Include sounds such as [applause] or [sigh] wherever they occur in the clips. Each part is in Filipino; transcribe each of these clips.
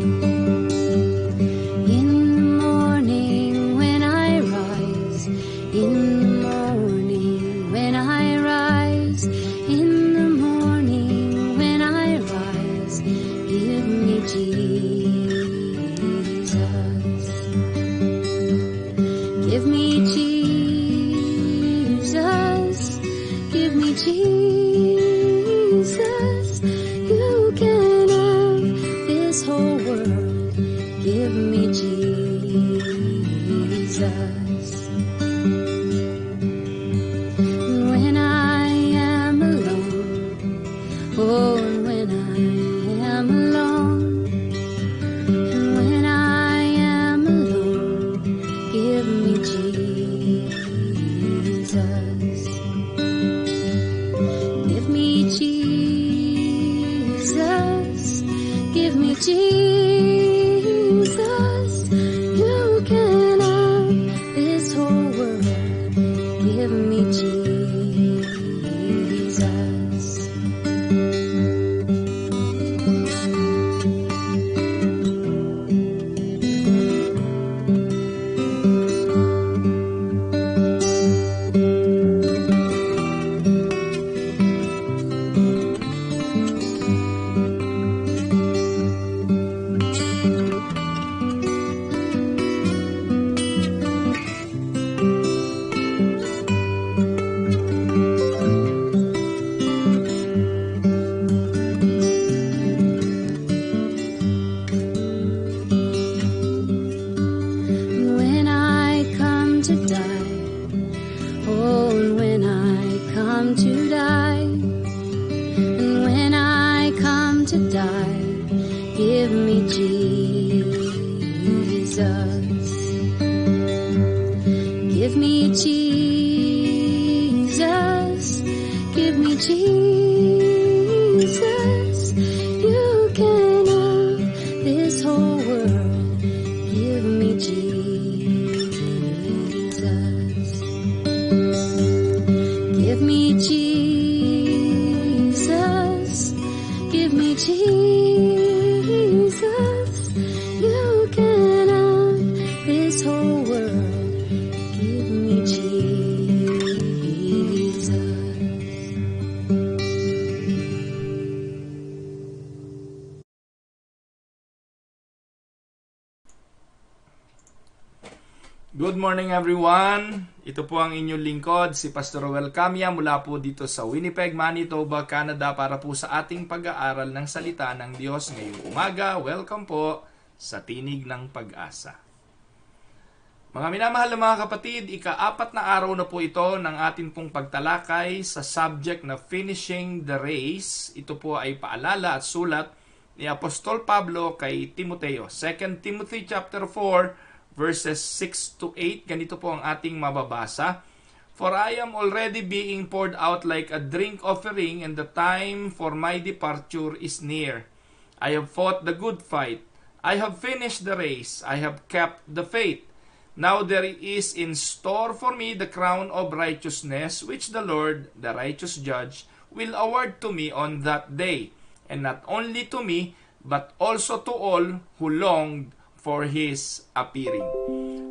Thank you. morning everyone. Ito po ang inyong lingkod, si Pastor Roel Camia mula po dito sa Winnipeg, Manitoba, Canada para po sa ating pag-aaral ng salita ng Diyos ngayong umaga. Welcome po sa Tinig ng Pag-asa. Mga minamahal na mga kapatid, ikaapat na araw na po ito ng ating pong pagtalakay sa subject na Finishing the Race. Ito po ay paalala at sulat ni Apostol Pablo kay Timoteo. 2 Timothy chapter 4 verses 6 to 8. Ganito po ang ating mababasa. For I am already being poured out like a drink offering, and the time for my departure is near. I have fought the good fight. I have finished the race. I have kept the faith. Now there is in store for me the crown of righteousness, which the Lord, the righteous judge, will award to me on that day, and not only to me, but also to all who longed for His appearing.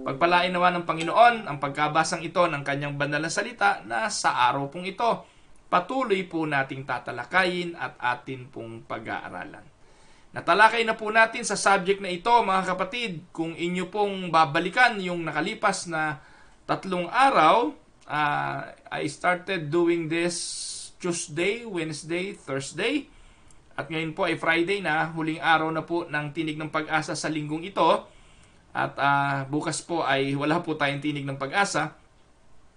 Pagpalain nawa ng Panginoon ang pagkabasang ito ng kanyang banal na salita na sa araw pong ito, patuloy po nating tatalakayin at atin pong pag-aaralan. Natalakay na po natin sa subject na ito mga kapatid, kung inyo pong babalikan yung nakalipas na tatlong araw, uh, I started doing this Tuesday, Wednesday, Thursday, at ngayon po ay Friday na, huling araw na po ng tinig ng pag-asa sa linggong ito. At uh, bukas po ay wala po tayong tinig ng pag-asa.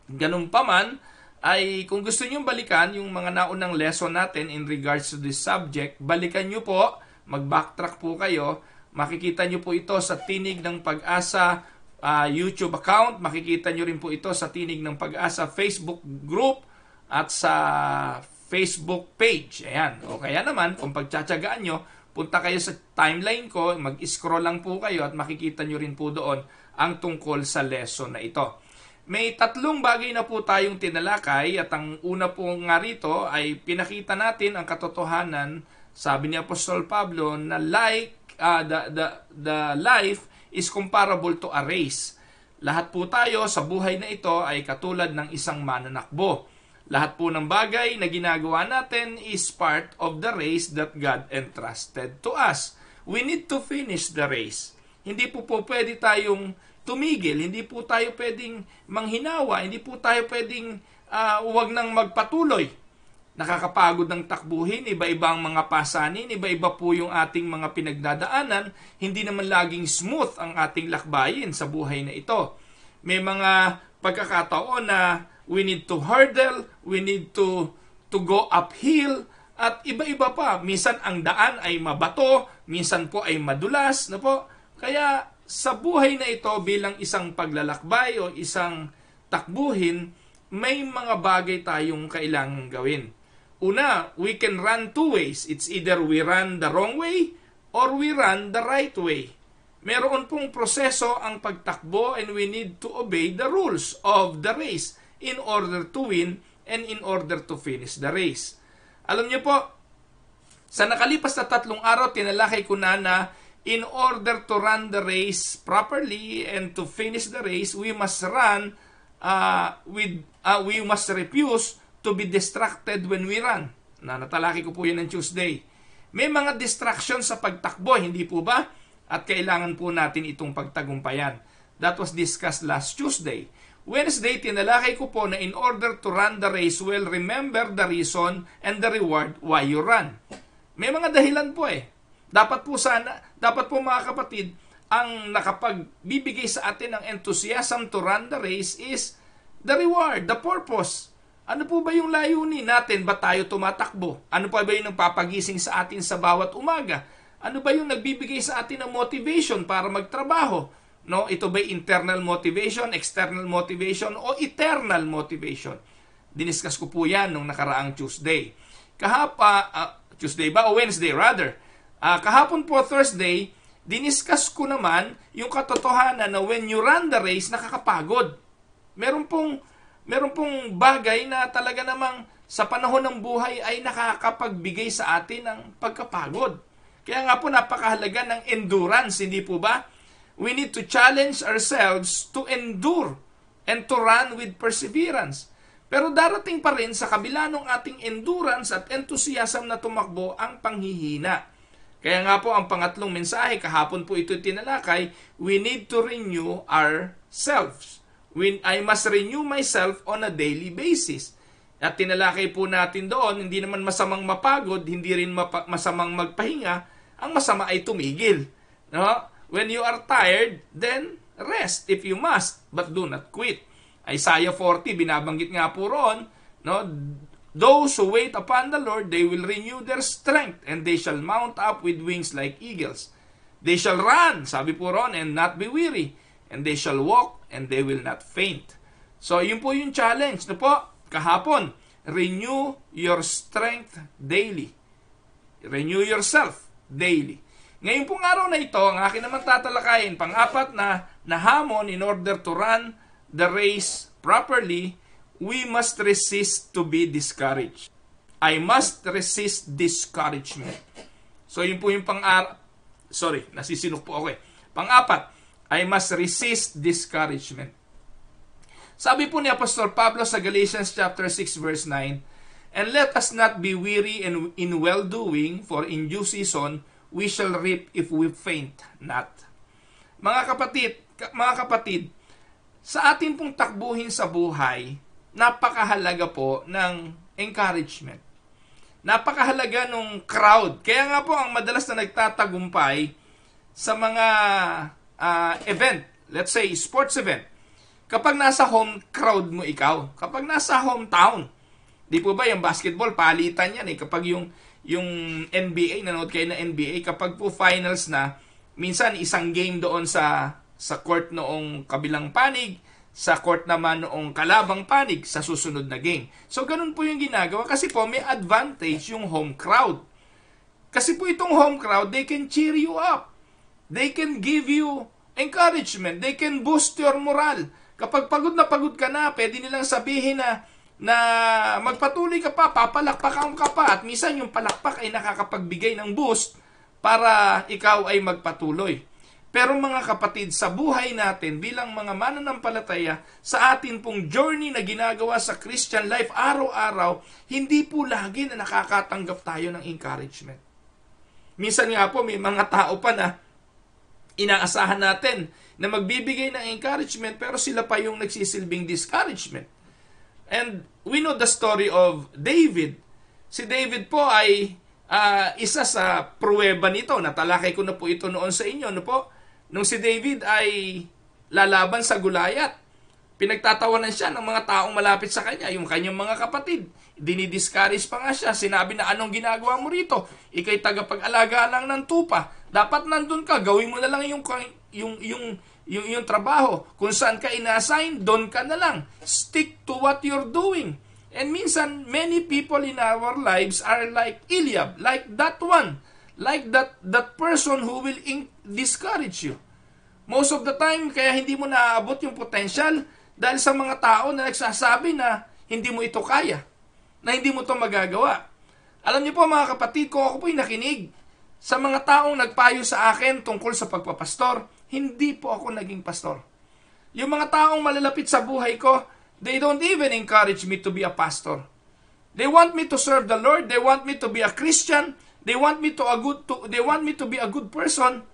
Ganun pa man, ay kung gusto nyo balikan yung mga naunang lesson natin in regards to this subject, balikan nyo po, mag-backtrack po kayo, makikita nyo po ito sa Tinig ng Pag-asa uh, YouTube account, makikita nyo rin po ito sa Tinig ng Pag-asa Facebook group, at sa Facebook page. Ayan. O kaya naman, kung pagtsatsagaan nyo, punta kayo sa timeline ko, mag-scroll lang po kayo at makikita nyo rin po doon ang tungkol sa lesson na ito. May tatlong bagay na po tayong tinalakay at ang una po nga rito ay pinakita natin ang katotohanan, sabi ni Apostol Pablo, na like, uh, the, the, the life is comparable to a race. Lahat po tayo sa buhay na ito ay katulad ng isang mananakbo. Lahat po ng bagay na ginagawa natin is part of the race that God entrusted to us. We need to finish the race. Hindi po po pwede tayong tumigil, hindi po tayo pwedeng manghinawa, hindi po tayo pwedeng uh, ah, wag nang magpatuloy. Nakakapagod ng takbuhin, iba-iba ang mga pasanin, iba-iba po yung ating mga pinagdadaanan, hindi naman laging smooth ang ating lakbayin sa buhay na ito. May mga pagkakataon na we need to hurdle, we need to to go uphill at iba-iba pa. Minsan ang daan ay mabato, minsan po ay madulas, no po? Kaya sa buhay na ito bilang isang paglalakbay o isang takbuhin, may mga bagay tayong kailangang gawin. Una, we can run two ways. It's either we run the wrong way or we run the right way. Meron pong proseso ang pagtakbo and we need to obey the rules of the race in order to win and in order to finish the race. Alam niyo po, sa nakalipas na tatlong araw, tinalakay ko na na in order to run the race properly and to finish the race, we must run uh, with uh, we must refuse to be distracted when we run. Na natalaki ko po 'yun ng Tuesday. May mga distractions sa pagtakbo, hindi po ba? At kailangan po natin itong pagtagumpayan. That was discussed last Tuesday. Wednesday, tinalakay ko po na in order to run the race, well, remember the reason and the reward why you run. May mga dahilan po eh. Dapat po sana, dapat po mga kapatid, ang nakapagbibigay sa atin ng enthusiasm to run the race is the reward, the purpose. Ano po ba yung layunin natin? Ba tayo tumatakbo? Ano pa ba yung nagpapagising sa atin sa bawat umaga? Ano ba yung nagbibigay sa atin ng motivation para magtrabaho? No, ito ba internal motivation, external motivation o eternal motivation? Diniskas ko po 'yan nung nakaraang Tuesday. Kahapa uh, Tuesday ba o Wednesday rather. Uh, kahapon po Thursday, diniskas ko naman yung katotohanan na when you run the race, nakakapagod. Meron pong meron pong bagay na talaga namang sa panahon ng buhay ay nakakapagbigay sa atin ng pagkapagod. Kaya nga po napakahalaga ng endurance, hindi po ba? we need to challenge ourselves to endure and to run with perseverance. Pero darating pa rin sa kabila ng ating endurance at enthusiasm na tumakbo ang panghihina. Kaya nga po ang pangatlong mensahe, kahapon po ito tinalakay, we need to renew ourselves. When I must renew myself on a daily basis. At tinalakay po natin doon, hindi naman masamang mapagod, hindi rin masamang magpahinga, ang masama ay tumigil. No? When you are tired, then rest if you must, but do not quit. Isaiah 40, binabanggit nga po no? Those who wait upon the Lord, they will renew their strength, and they shall mount up with wings like eagles. They shall run, sabi po and not be weary. And they shall walk, and they will not faint. So, yun po yung challenge. No po, kahapon, renew your strength daily. Renew yourself daily. Ngayon pong araw na ito, ang akin naman tatalakayin pang-apat na nahamon in order to run the race properly, we must resist to be discouraged. I must resist discouragement. So yun po yung pang sorry, nasisinok po ako eh. Pang-apat, I must resist discouragement. Sabi po ni Apostol Pablo sa Galatians chapter 6 verse 9, And let us not be weary in well-doing, for in due season we shall reap if we faint not. Mga kapatid, mga kapatid, sa atin pong takbuhin sa buhay, napakahalaga po ng encouragement. Napakahalaga nung crowd. Kaya nga po ang madalas na nagtatagumpay sa mga uh, event, let's say sports event. Kapag nasa home crowd mo ikaw, kapag nasa hometown, di po ba yung basketball, palitan yan eh. Kapag yung yung NBA, nanood kayo na NBA, kapag po finals na, minsan isang game doon sa sa court noong kabilang panig, sa court naman noong kalabang panig sa susunod na game. So ganun po yung ginagawa kasi po may advantage yung home crowd. Kasi po itong home crowd, they can cheer you up. They can give you encouragement. They can boost your morale. Kapag pagod na pagod ka na, pwede nilang sabihin na, na magpatuloy ka pa, papalakpakan ka pa at minsan yung palakpak ay nakakapagbigay ng boost para ikaw ay magpatuloy. Pero mga kapatid, sa buhay natin bilang mga mananampalataya, sa atin pong journey na ginagawa sa Christian life araw-araw, hindi po lagi na nakakatanggap tayo ng encouragement. Minsan nga po may mga tao pa na inaasahan natin na magbibigay ng encouragement pero sila pa yung nagsisilbing discouragement. And we know the story of David. Si David po ay uh, isa sa pruweba nito. Natalakay ko na po ito noon sa inyo. No po? Nung si David ay lalaban sa Gulayat, pinagtatawanan siya ng mga taong malapit sa kanya, yung kanyang mga kapatid. Dinidiscourage pa nga siya. Sinabi na anong ginagawa mo rito? Ikay tagapag-alaga lang ng tupa. Dapat nandun ka. Gawin mo na lang yung, yung, yung, yung, yung trabaho. Kung saan ka inassign, doon ka na lang. Stick to what you're doing. And minsan, many people in our lives are like Eliab, like that one, like that that person who will discourage you. Most of the time, kaya hindi mo naaabot yung potential dahil sa mga tao na nagsasabi na hindi mo ito kaya, na hindi mo ito magagawa. Alam niyo po mga kapatid, kung ako po'y nakinig sa mga taong nagpayo sa akin tungkol sa pagpapastor, hindi po ako naging pastor. Yung mga taong malalapit sa buhay ko, they don't even encourage me to be a pastor. They want me to serve the Lord. They want me to be a Christian. They want me to a good to, they want me to be a good person.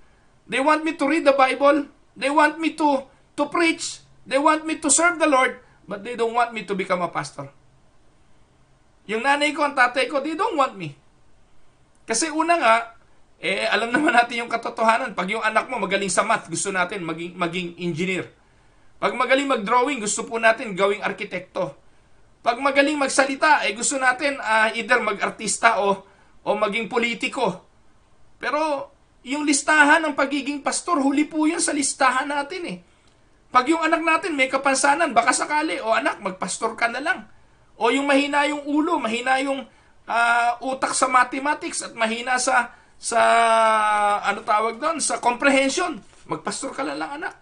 They want me to read the Bible. They want me to to preach. They want me to serve the Lord, but they don't want me to become a pastor. Yung nanay ko, ang tatay ko, they don't want me. Kasi una nga, eh, alam naman natin yung katotohanan. Pag yung anak mo magaling sa math, gusto natin maging, maging engineer. Pag magaling mag-drawing, gusto po natin gawing arkitekto. Pag magaling magsalita, eh gusto natin uh, either mag-artista o, o maging politiko. Pero yung listahan ng pagiging pastor, huli po yun sa listahan natin eh. Pag yung anak natin may kapansanan, baka sakali, o anak, magpastor ka na lang. O yung mahina yung ulo, mahina yung uh, utak sa mathematics at mahina sa sa ano tawag doon sa comprehension magpastor ka lang, lang anak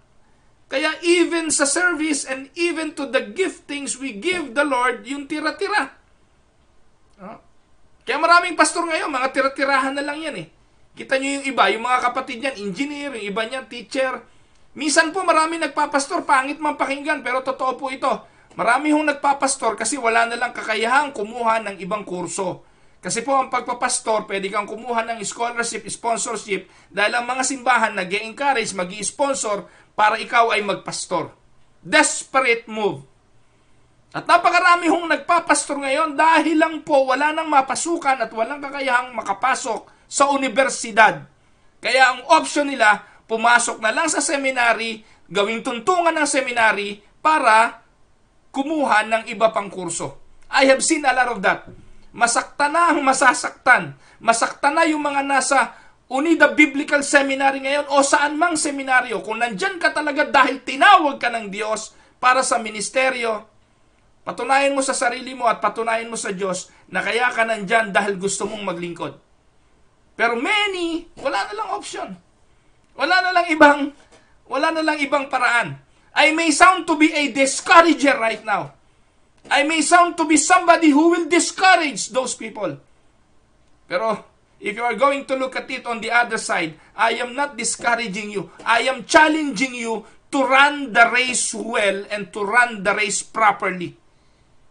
kaya even sa service and even to the giftings we give the Lord yung tira-tira no? Ah. kaya maraming pastor ngayon mga tira-tirahan na lang yan eh kita nyo yung iba yung mga kapatid niyan engineer yung iba niyan teacher Misan po marami nagpapastor pangit man pakinggan pero totoo po ito marami hong nagpapastor kasi wala na lang kakayahan kumuha ng ibang kurso kasi po ang pagpapastor, pwede kang kumuha ng scholarship, sponsorship dahil ang mga simbahan nag encourage mag sponsor para ikaw ay magpastor. Desperate move. At napakarami hong nagpapastor ngayon dahil lang po wala nang mapasukan at walang kakayahang makapasok sa universidad. Kaya ang option nila, pumasok na lang sa seminary, gawing tuntungan ng seminary para kumuha ng iba pang kurso. I have seen a lot of that. Masaktan na ang masasaktan. Masaktan na yung mga nasa Unida Biblical Seminary ngayon o saan mang seminaryo. Kung nandyan ka talaga dahil tinawag ka ng Diyos para sa ministeryo, patunayan mo sa sarili mo at patunayan mo sa Diyos na kaya ka nandyan dahil gusto mong maglingkod. Pero many, wala na lang option. Wala na lang ibang wala na lang ibang paraan. I may sound to be a discourager right now. I may sound to be somebody who will discourage those people. Pero if you are going to look at it on the other side, I am not discouraging you. I am challenging you to run the race well and to run the race properly.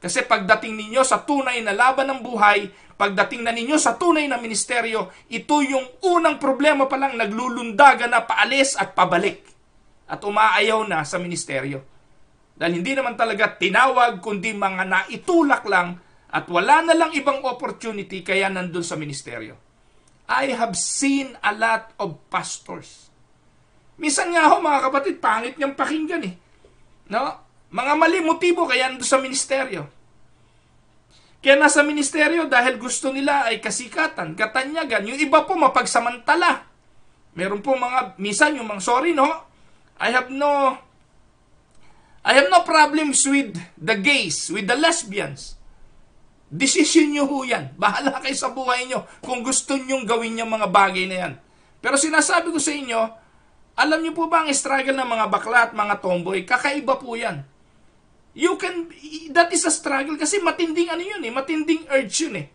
Kasi pagdating ninyo sa tunay na laban ng buhay, pagdating na ninyo sa tunay na ministeryo, ito yung unang problema palang naglulundaga na paalis at pabalik at umaayaw na sa ministeryo. Dahil hindi naman talaga tinawag, kundi mga naitulak lang at wala na lang ibang opportunity kaya nandun sa ministeryo. I have seen a lot of pastors. Minsan nga ho mga kapatid, pangit niyang pakinggan eh. No? Mga mali motibo kaya nandun sa ministeryo. Kaya nasa ministeryo dahil gusto nila ay kasikatan, katanyagan. Yung iba po mapagsamantala. Meron po mga, misan yung mga, sorry no, I have no I have no problems with the gays, with the lesbians. Decision nyo ho yan. Bahala [laughs] kayo sa buhay nyo kung gusto nyong gawin yung mga bagay na yan. Pero sinasabi ko sa inyo, alam nyo po ba ang struggle ng mga bakla at mga tomboy? Kakaiba po yan. You can, that is a struggle kasi matinding ano yun eh, matinding urge yun eh.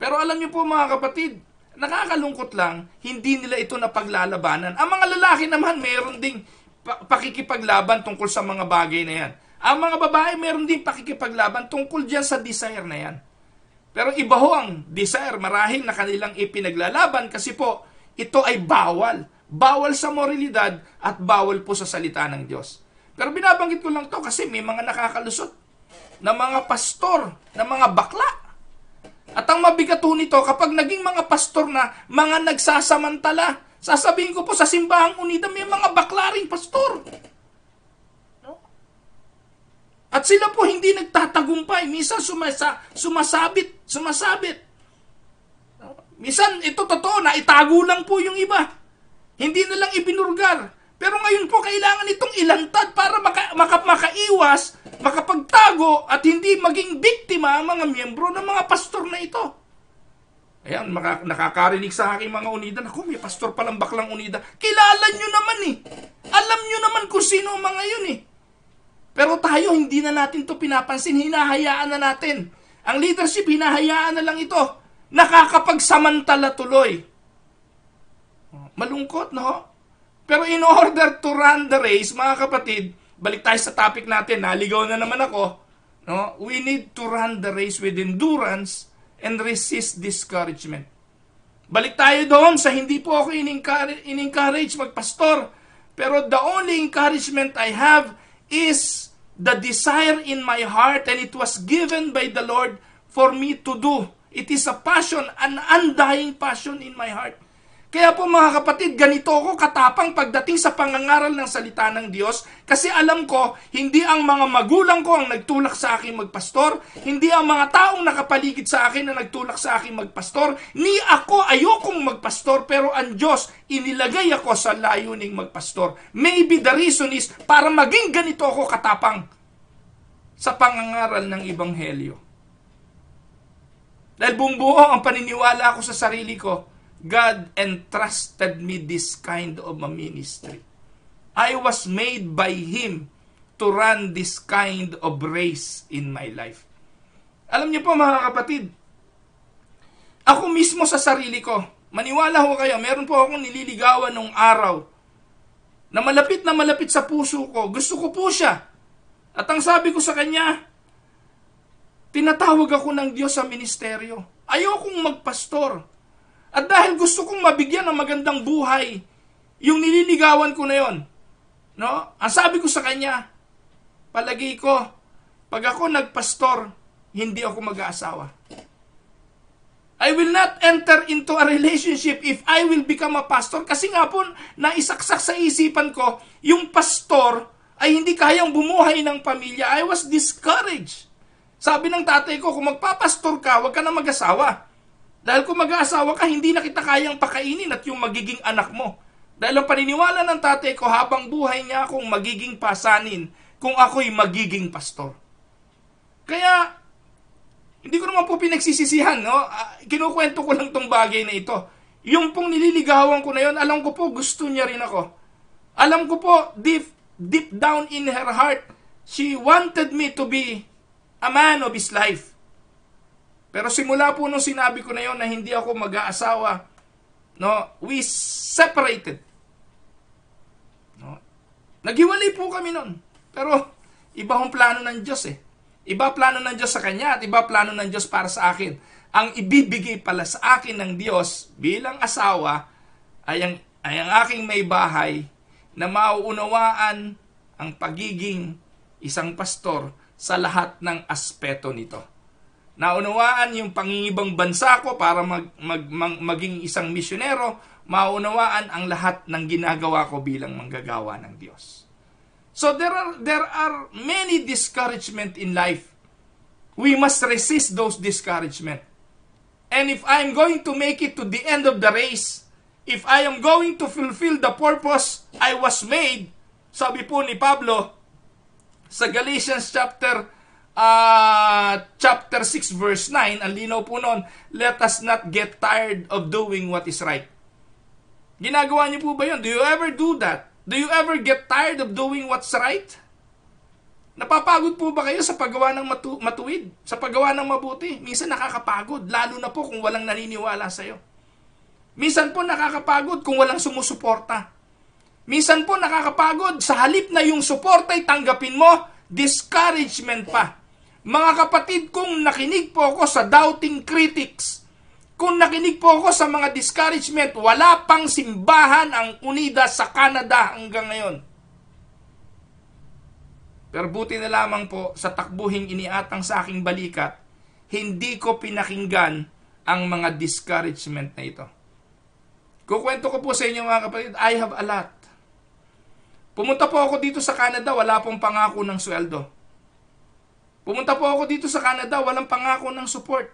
Pero alam nyo po mga kapatid, nakakalungkot lang, hindi nila ito napaglalabanan. Ang mga lalaki naman, mayroon ding pa- pakikipaglaban tungkol sa mga bagay na yan. Ang mga babae, meron din pakikipaglaban tungkol dyan sa desire na yan. Pero iba ho ang desire, marahil na kanilang ipinaglalaban kasi po, ito ay bawal. Bawal sa moralidad at bawal po sa salita ng Diyos. Pero binabanggit ko lang to kasi may mga nakakalusot na mga pastor, na mga bakla. At ang mabigat nito kapag naging mga pastor na mga nagsasamantala, Sasabihin ko po sa simbahang unida may mga baklaring pastor. At sila po hindi nagtatagumpay. Minsan sumasa, sumasabit, sumasabit. Minsan ito totoo na itago lang po yung iba. Hindi na lang ibinurgar. Pero ngayon po kailangan itong ilantad para maka, maka, makaiwas, makapagtago at hindi maging biktima ang mga miyembro ng mga pastor na ito. Ayan, maka- nakakarinig sa aking mga unida. Naku, may pastor palang baklang unida. Kilala nyo naman eh. Alam nyo naman kung sino ang mga yun eh. Pero tayo, hindi na natin to pinapansin. Hinahayaan na natin. Ang leadership, hinahayaan na lang ito. Nakakapagsamantala tuloy. Malungkot, no? Pero in order to run the race, mga kapatid, balik tayo sa topic natin. Naligaw na naman ako. No? We need to run the race with endurance and resist discouragement. Balik tayo doon sa hindi po ako in-encourage magpastor. Pero the only encouragement I have is the desire in my heart and it was given by the Lord for me to do. It is a passion, an undying passion in my heart. Kaya po mga kapatid, ganito ako katapang pagdating sa pangangaral ng salita ng Diyos kasi alam ko, hindi ang mga magulang ko ang nagtulak sa akin magpastor, hindi ang mga taong nakapaligid sa akin na nagtulak sa akin magpastor, ni ako ayokong magpastor pero ang Diyos inilagay ako sa layuning magpastor. Maybe the reason is para maging ganito ako katapang sa pangangaral ng Ibanghelyo. Dahil buong buo ang paniniwala ako sa sarili ko God entrusted me this kind of a ministry. I was made by Him to run this kind of race in my life. Alam niyo po mga kapatid, ako mismo sa sarili ko, maniwala ho kayo, meron po akong nililigawan nung araw na malapit na malapit sa puso ko. Gusto ko po siya. At ang sabi ko sa kanya, tinatawag ako ng Diyos sa ministeryo. Ayokong magpastor. At dahil gusto kong mabigyan ng magandang buhay, yung nililigawan ko na yon, no? Ang sabi ko sa kanya, palagi ko, pag ako nagpastor, hindi ako mag-aasawa. I will not enter into a relationship if I will become a pastor. Kasi nga po, naisaksak sa isipan ko, yung pastor ay hindi kayang bumuhay ng pamilya. I was discouraged. Sabi ng tatay ko, kung magpapastor ka, huwag ka na mag-asawa. Dahil kung mag-aasawa ka, hindi na kita kayang pakainin at yung magiging anak mo. Dahil ang paniniwala ng tatay ko habang buhay niya akong magiging pasanin kung ako'y magiging pastor. Kaya, hindi ko naman po pinagsisisihan, no? Uh, kinukwento ko lang tong bagay na ito. Yung pong nililigawan ko na yon, alam ko po gusto niya rin ako. Alam ko po, deep, deep down in her heart, she wanted me to be a man of his life. Pero simula po nung sinabi ko na yon na hindi ako mag-aasawa, no, we separated. No? Naghiwalay po kami noon. Pero iba hong plano ng Diyos eh. Iba plano ng Diyos sa kanya at iba plano ng Diyos para sa akin. Ang ibibigay pala sa akin ng Diyos bilang asawa ay ang, ay ang aking may bahay na mauunawaan ang pagiging isang pastor sa lahat ng aspeto nito. Naunawaan yung pangingibang bansa ko para mag, mag, mag, maging isang misyonero, maunawaan ang lahat ng ginagawa ko bilang manggagawa ng Diyos. So there are, there are many discouragement in life. We must resist those discouragement. And if I am going to make it to the end of the race, if I am going to fulfill the purpose I was made, sabi po ni Pablo sa Galatians chapter uh, chapter 6 verse 9, ang linaw po noon, let us not get tired of doing what is right. Ginagawa niyo po ba yun? Do you ever do that? Do you ever get tired of doing what's right? Napapagod po ba kayo sa paggawa ng matu- matuwid? Sa paggawa ng mabuti? Minsan nakakapagod, lalo na po kung walang naniniwala sa'yo. Minsan po nakakapagod kung walang sumusuporta. Minsan po nakakapagod sa halip na yung suporta ay tanggapin mo, discouragement pa. Mga kapatid, kung nakinig po ako sa doubting critics, kung nakinig po ako sa mga discouragement, wala pang simbahan ang unida sa Canada hanggang ngayon. Pero buti na lamang po sa takbuhing iniatang sa aking balikat, hindi ko pinakinggan ang mga discouragement na ito. Kukwento ko po sa inyo mga kapatid, I have a lot. Pumunta po ako dito sa Canada, wala pong pangako ng sweldo. Pumunta po ako dito sa Canada, walang pangako ng support.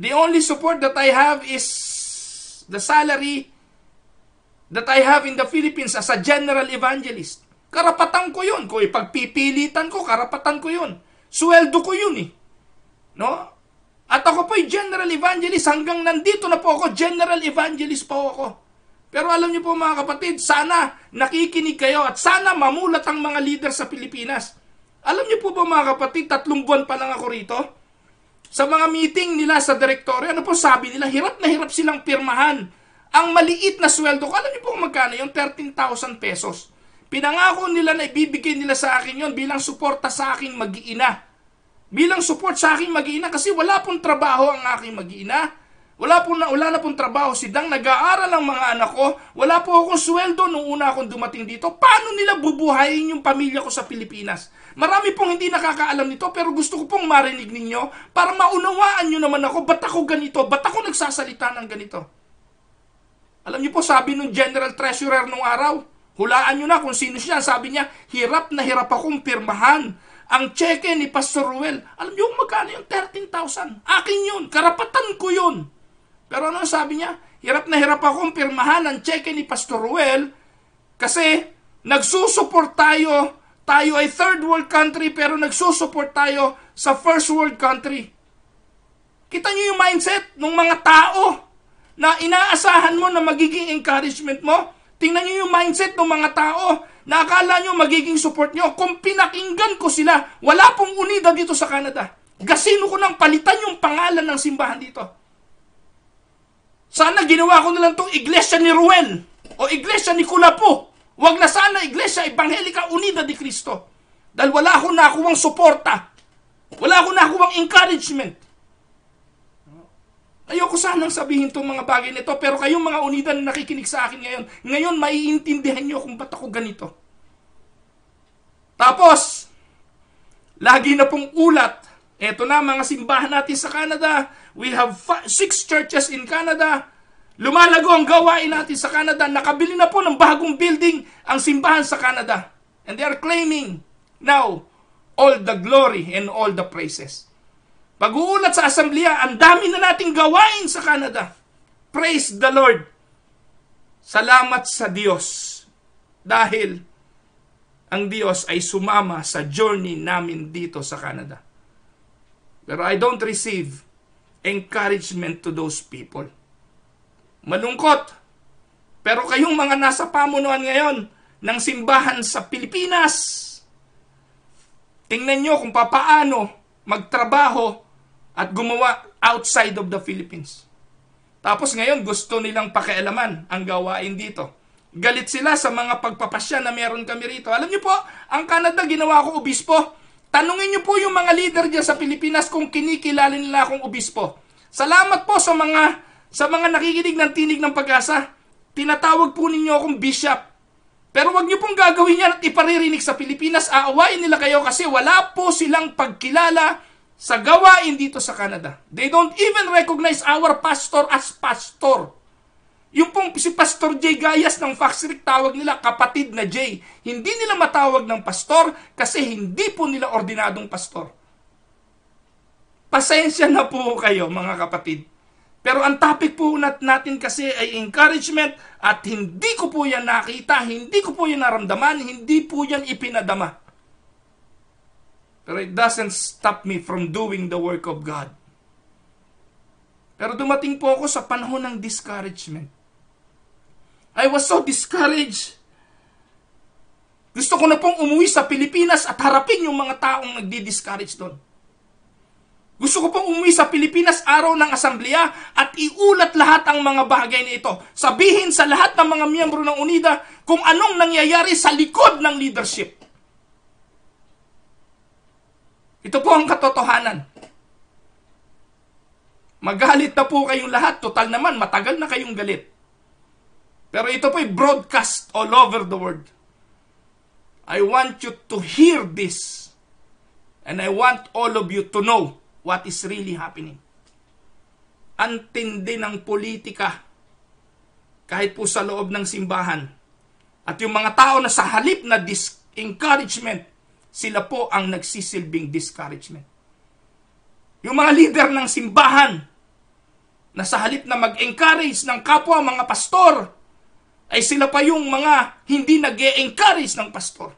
The only support that I have is the salary that I have in the Philippines as a general evangelist. Karapatan ko yun. Kung ipagpipilitan ko, karapatan ko yun. Sweldo ko yun eh. No? At ako po'y general evangelist. Hanggang nandito na po ako, general evangelist po ako. Pero alam niyo po mga kapatid, sana nakikinig kayo at sana mamulat ang mga leader sa Pilipinas alam niyo po ba mga kapatid, tatlong buwan pa lang ako rito. Sa mga meeting nila sa direktoryo, ano po sabi nila, hirap na hirap silang pirmahan. Ang maliit na sweldo ko, alam niyo po kung magkano yung 13,000 pesos. Pinangako nila na ibibigay nila sa akin yon bilang suporta sa aking mag-iina. Bilang support sa aking mag-iina kasi wala pong trabaho ang aking mag-iina. Wala po na, wala na pong trabaho si Dang, nag-aaral ang mga anak ko. Wala po akong sweldo nung una akong dumating dito. Paano nila bubuhayin yung pamilya ko sa Pilipinas? Marami pong hindi nakakaalam nito pero gusto ko pong marinig ninyo para maunawaan nyo naman ako ba't ako ganito, ba't ako nagsasalita ng ganito. Alam niyo po, sabi ng General Treasurer nung araw, hulaan nyo na kung sino siya. Sabi niya, hirap na hirap akong pirmahan ang cheque ni Pastor Ruel. Alam niyo kung magkano yung 13,000? Akin yun, karapatan ko yun. Pero ano sabi niya? Hirap na hirap akong pirmahan ang cheque ni Pastor Ruel kasi nagsusupport tayo tayo ay third world country pero nagsusupport tayo sa first world country. Kita niyo yung mindset ng mga tao na inaasahan mo na magiging encouragement mo. Tingnan niyo yung mindset ng mga tao na akala niyo magiging support niyo. Kung pinakinggan ko sila, wala pong unida dito sa Canada. Gasino ko nang palitan yung pangalan ng simbahan dito. Sana ginawa ko nilang lang itong iglesia ni Ruel o iglesia ni Kulapo Huwag na sana Iglesia Evangelica Unida de Cristo. Dahil wala ko na akong suporta. Wala ko na akong encouragement. Ayoko sanang sabihin itong mga bagay nito, pero kayong mga unida na nakikinig sa akin ngayon, ngayon maiintindihan nyo kung ba't ako ganito. Tapos, lagi na pong ulat. Ito na mga simbahan natin sa Canada. We have five, six churches in Canada Lumalago ang gawain natin sa Canada. Nakabili na po ng bagong building ang simbahan sa Canada. And they are claiming now all the glory and all the praises. Pag-uulat sa asamblea, ang dami na nating gawain sa Canada. Praise the Lord. Salamat sa Diyos. Dahil ang Diyos ay sumama sa journey namin dito sa Canada. Pero I don't receive encouragement to those people malungkot. Pero kayong mga nasa pamunuan ngayon ng simbahan sa Pilipinas, tingnan nyo kung papaano magtrabaho at gumawa outside of the Philippines. Tapos ngayon, gusto nilang pakialaman ang gawain dito. Galit sila sa mga pagpapasya na meron kami rito. Alam nyo po, ang Canada ginawa ko obispo. Tanungin nyo po yung mga leader dyan sa Pilipinas kung kinikilala nila akong obispo. Salamat po sa mga sa mga nakikinig ng tinig ng pag-asa, tinatawag po ninyo akong bishop. Pero wag niyo pong gagawin yan at iparirinig sa Pilipinas. Aawain nila kayo kasi wala po silang pagkilala sa gawain dito sa Canada. They don't even recognize our pastor as pastor. Yung pong si Pastor Jay Gayas ng Fox Faxric tawag nila kapatid na Jay. Hindi nila matawag ng pastor kasi hindi po nila ordinadong pastor. Pasensya na po kayo mga kapatid. Pero ang topic po natin kasi ay encouragement at hindi ko po yan nakita, hindi ko po yan naramdaman, hindi po yan ipinadama. Pero it doesn't stop me from doing the work of God. Pero dumating po ako sa panahon ng discouragement. I was so discouraged. Gusto ko na pong umuwi sa Pilipinas at harapin yung mga taong nagdi-discourage doon. Gusto ko pong umuwi sa Pilipinas araw ng Asambleya at iulat lahat ang mga bagay na ito. Sabihin sa lahat ng mga miyembro ng UNIDA kung anong nangyayari sa likod ng leadership. Ito po ang katotohanan. Magalit na po kayong lahat. Total naman, matagal na kayong galit. Pero ito po ay broadcast all over the world. I want you to hear this. And I want all of you to know what is really happening. Antindi ng politika kahit po sa loob ng simbahan. At yung mga tao na sa halip na encouragement, sila po ang nagsisilbing discouragement. Yung mga leader ng simbahan na sa halip na mag-encourage ng kapwa mga pastor, ay sila pa yung mga hindi nag encourage ng pastor.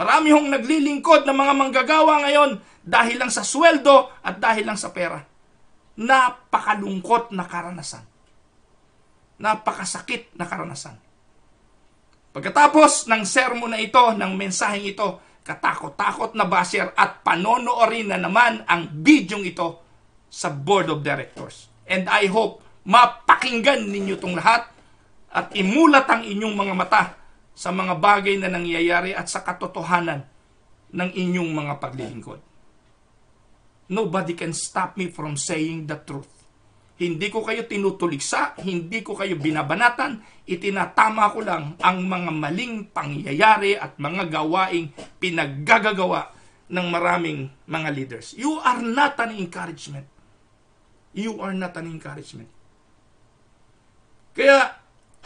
Marami hong naglilingkod ng mga manggagawa ngayon dahil lang sa sweldo at dahil lang sa pera. Napakalungkot na karanasan. Napakasakit na karanasan. Pagkatapos ng sermon na ito, ng mensaheng ito, katakot-takot na basher at panonoorin na naman ang bidyong ito sa board of directors. And I hope mapakinggan ninyo itong lahat at imulat ang inyong mga mata sa mga bagay na nangyayari at sa katotohanan ng inyong mga paglilingkod. Nobody can stop me from saying the truth. Hindi ko kayo tinutuliksa, hindi ko kayo binabanatan, itinatama ko lang ang mga maling pangyayari at mga gawaing pinaggagawa ng maraming mga leaders. You are not an encouragement. You are not an encouragement. Kaya,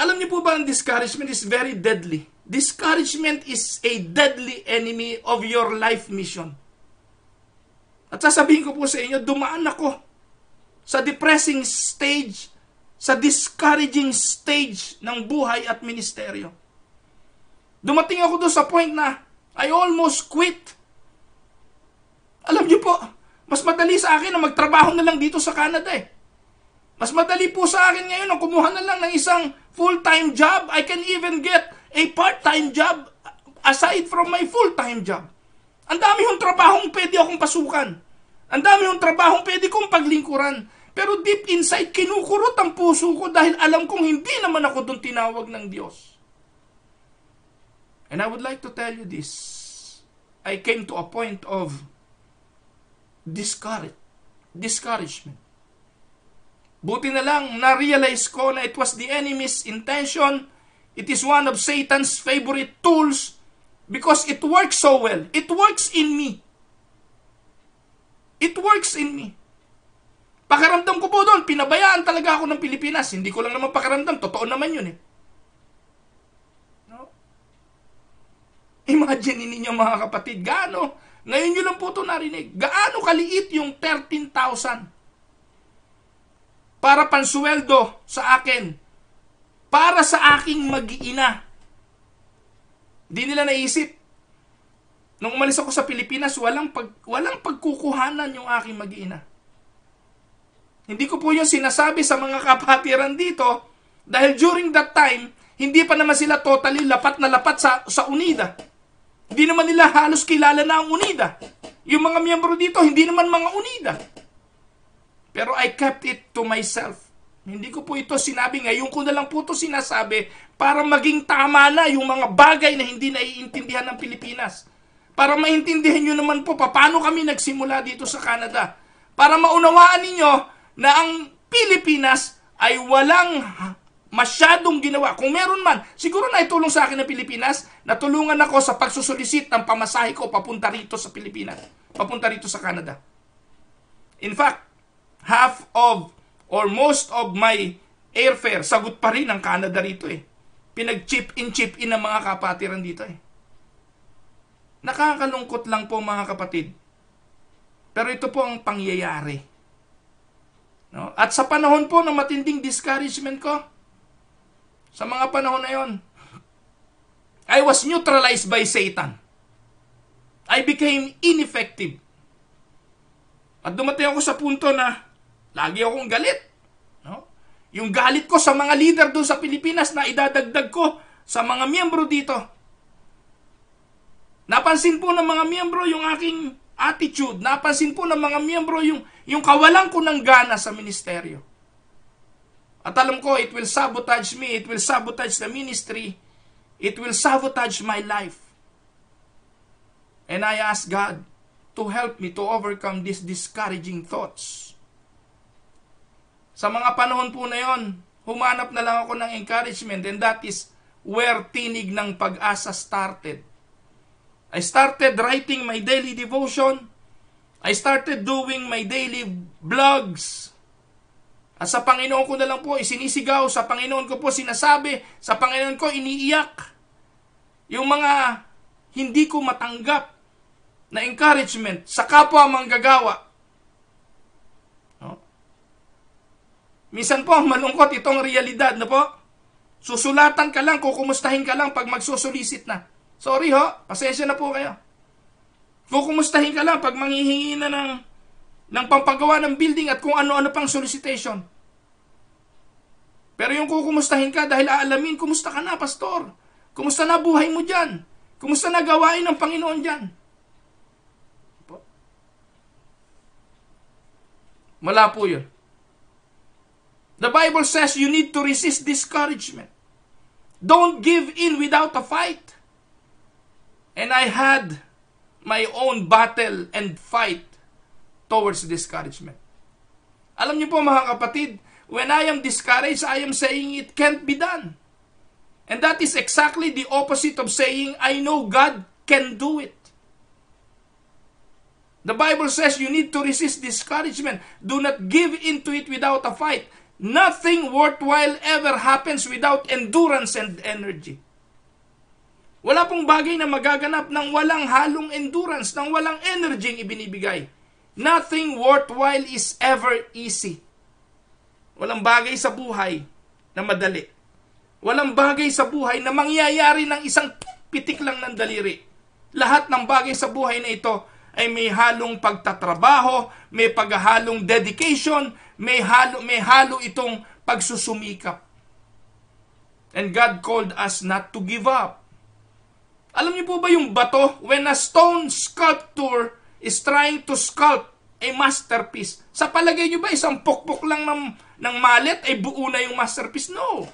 alam niyo po ba ang discouragement is very deadly. Discouragement is a deadly enemy of your life mission. At sasabihin ko po sa inyo, dumaan ako sa depressing stage, sa discouraging stage ng buhay at ministeryo. Dumating ako doon sa point na I almost quit. Alam niyo po, mas madali sa akin na magtrabaho na lang dito sa Canada eh. Mas madali po sa akin ngayon ang kumuha na lang ng isang full-time job. I can even get a part-time job aside from my full-time job. Ang dami yung trabahong pwede akong pasukan. Ang dami yung trabahong pwede kong paglingkuran. Pero deep inside, kinukurot ang puso ko dahil alam kong hindi naman ako doon tinawag ng Diyos. And I would like to tell you this. I came to a point of discourage, discouragement. Buti na lang na-realize ko na it was the enemy's intention. It is one of Satan's favorite tools Because it works so well. It works in me. It works in me. Pakaramdam ko po doon, pinabayaan talaga ako ng Pilipinas. Hindi ko lang naman pakaramdam. Totoo naman yun eh. No? Imagine ninyo mga kapatid, gaano, ngayon nyo lang po ito narinig, gaano kaliit yung 13,000 para pansweldo sa akin, para sa aking mag-iina, hindi nila naisip. Nung umalis ako sa Pilipinas, walang, pag, walang pagkukuhanan yung aking mag-iina. Hindi ko po yun sinasabi sa mga kapatiran dito dahil during that time, hindi pa naman sila totally lapat na lapat sa, sa Unida. Hindi naman nila halos kilala na ang Unida. Yung mga miyembro dito, hindi naman mga Unida. Pero I kept it to myself. Hindi ko po ito sinabi ngayon ko na lang po ito sinasabi para maging tama na yung mga bagay na hindi naiintindihan ng Pilipinas. Para maintindihan nyo naman po paano kami nagsimula dito sa Canada. Para maunawaan ninyo na ang Pilipinas ay walang masyadong ginawa. Kung meron man, siguro na itulong sa akin ng Pilipinas, natulungan ako sa pagsusulisit ng pamasahe ko papunta rito sa Pilipinas, papunta rito sa Canada. In fact, half of or most of my airfare, sagot pa rin ang Canada rito eh. Pinag-chip in, chip in ng mga kapatiran dito eh. Nakakalungkot lang po mga kapatid. Pero ito po ang pangyayari. No? At sa panahon po ng matinding discouragement ko, sa mga panahon na yon, I was neutralized by Satan. I became ineffective. At dumating ako sa punto na Lagi akong galit. No? Yung galit ko sa mga leader doon sa Pilipinas na idadagdag ko sa mga miyembro dito. Napansin po ng mga miyembro yung aking attitude. Napansin po ng mga miyembro yung, yung kawalan ko ng gana sa ministeryo. At alam ko, it will sabotage me, it will sabotage the ministry, it will sabotage my life. And I ask God to help me to overcome these discouraging thoughts. Sa mga panahon po na yon, humanap na lang ako ng encouragement and that is where tinig ng pag-asa started. I started writing my daily devotion. I started doing my daily vlogs. At sa Panginoon ko na lang po, isinisigaw. Sa Panginoon ko po sinasabi. Sa Panginoon ko, iniiyak. Yung mga hindi ko matanggap na encouragement sa kapwa manggagawa, Minsan po, malungkot itong realidad na po. Susulatan ka lang, kukumustahin ka lang pag magsusulisit na. Sorry ho, pasensya na po kayo. Kukumustahin ka lang pag manghihingi na ng, ng pampagawa ng building at kung ano-ano pang solicitation. Pero yung kukumustahin ka dahil aalamin, kumusta ka na, pastor? Kumusta na buhay mo dyan? Kumusta na gawain ng Panginoon dyan? Wala po yun. The Bible says you need to resist discouragement. Don't give in without a fight. And I had my own battle and fight towards discouragement. Alam niyo po mga kapatid, when I am discouraged, I am saying it can't be done. And that is exactly the opposite of saying, I know God can do it. The Bible says you need to resist discouragement. Do not give into it without a fight. Nothing worthwhile ever happens without endurance and energy. Wala pong bagay na magaganap ng walang halong endurance, ng walang energy ang ibinibigay. Nothing worthwhile is ever easy. Walang bagay sa buhay na madali. Walang bagay sa buhay na mangyayari ng isang pitik lang ng daliri. Lahat ng bagay sa buhay na ito ay may halong pagtatrabaho, may paghahalong dedication, may halo, may halo itong pagsusumikap. And God called us not to give up. Alam niyo po ba yung bato? When a stone sculptor is trying to sculpt a masterpiece, sa palagay niyo ba isang pokpok lang ng, ng mallet ay buo na yung masterpiece? No.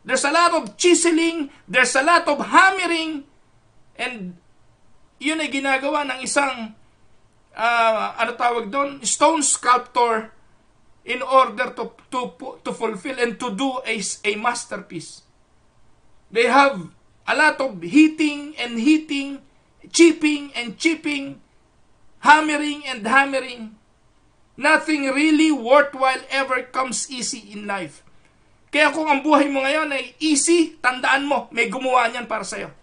There's a lot of chiseling, there's a lot of hammering, and yun ay ginagawa ng isang uh, ano tawag doon, stone sculptor in order to, to, to fulfill and to do a, a masterpiece. They have a lot of heating and heating chipping and chipping, hammering and hammering. Nothing really worthwhile ever comes easy in life. Kaya kung ang buhay mo ngayon ay easy, tandaan mo, may gumawa niyan para sa iyo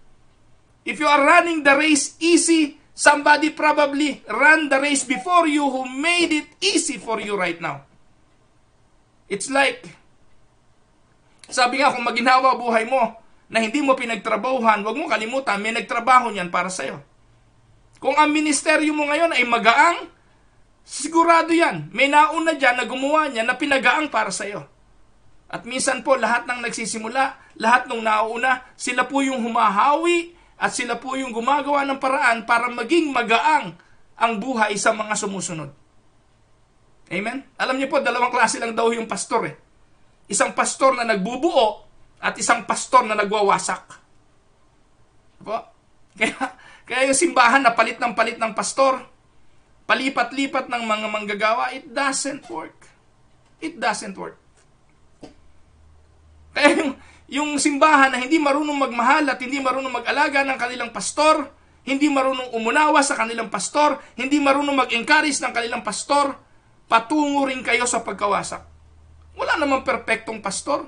If you are running the race easy, Somebody probably ran the race before you who made it easy for you right now. It's like, sabi nga kung maginawa buhay mo na hindi mo pinagtrabahuhan, huwag mo kalimutan, may nagtrabaho niyan para sa'yo. Kung ang ministeryo mo ngayon ay magaang, sigurado yan, may nauna dyan na gumawa niya na pinagaang para sa'yo. At minsan po, lahat ng nagsisimula, lahat ng nauna, sila po yung humahawi at sila po yung gumagawa ng paraan para maging magaang ang buhay sa mga sumusunod. Amen? Alam niyo po, dalawang klase lang daw yung pastor eh. Isang pastor na nagbubuo at isang pastor na nagwawasak. Po? Diba? Kaya, kaya yung simbahan na palit ng palit ng pastor, palipat-lipat ng mga manggagawa, it doesn't work. It doesn't work. Kaya yung, yung simbahan na hindi marunong magmahal at hindi marunong mag-alaga ng kanilang pastor, hindi marunong umunawa sa kanilang pastor, hindi marunong mag-encourage ng kanilang pastor, patungo rin kayo sa pagkawasak. Wala naman perpektong pastor.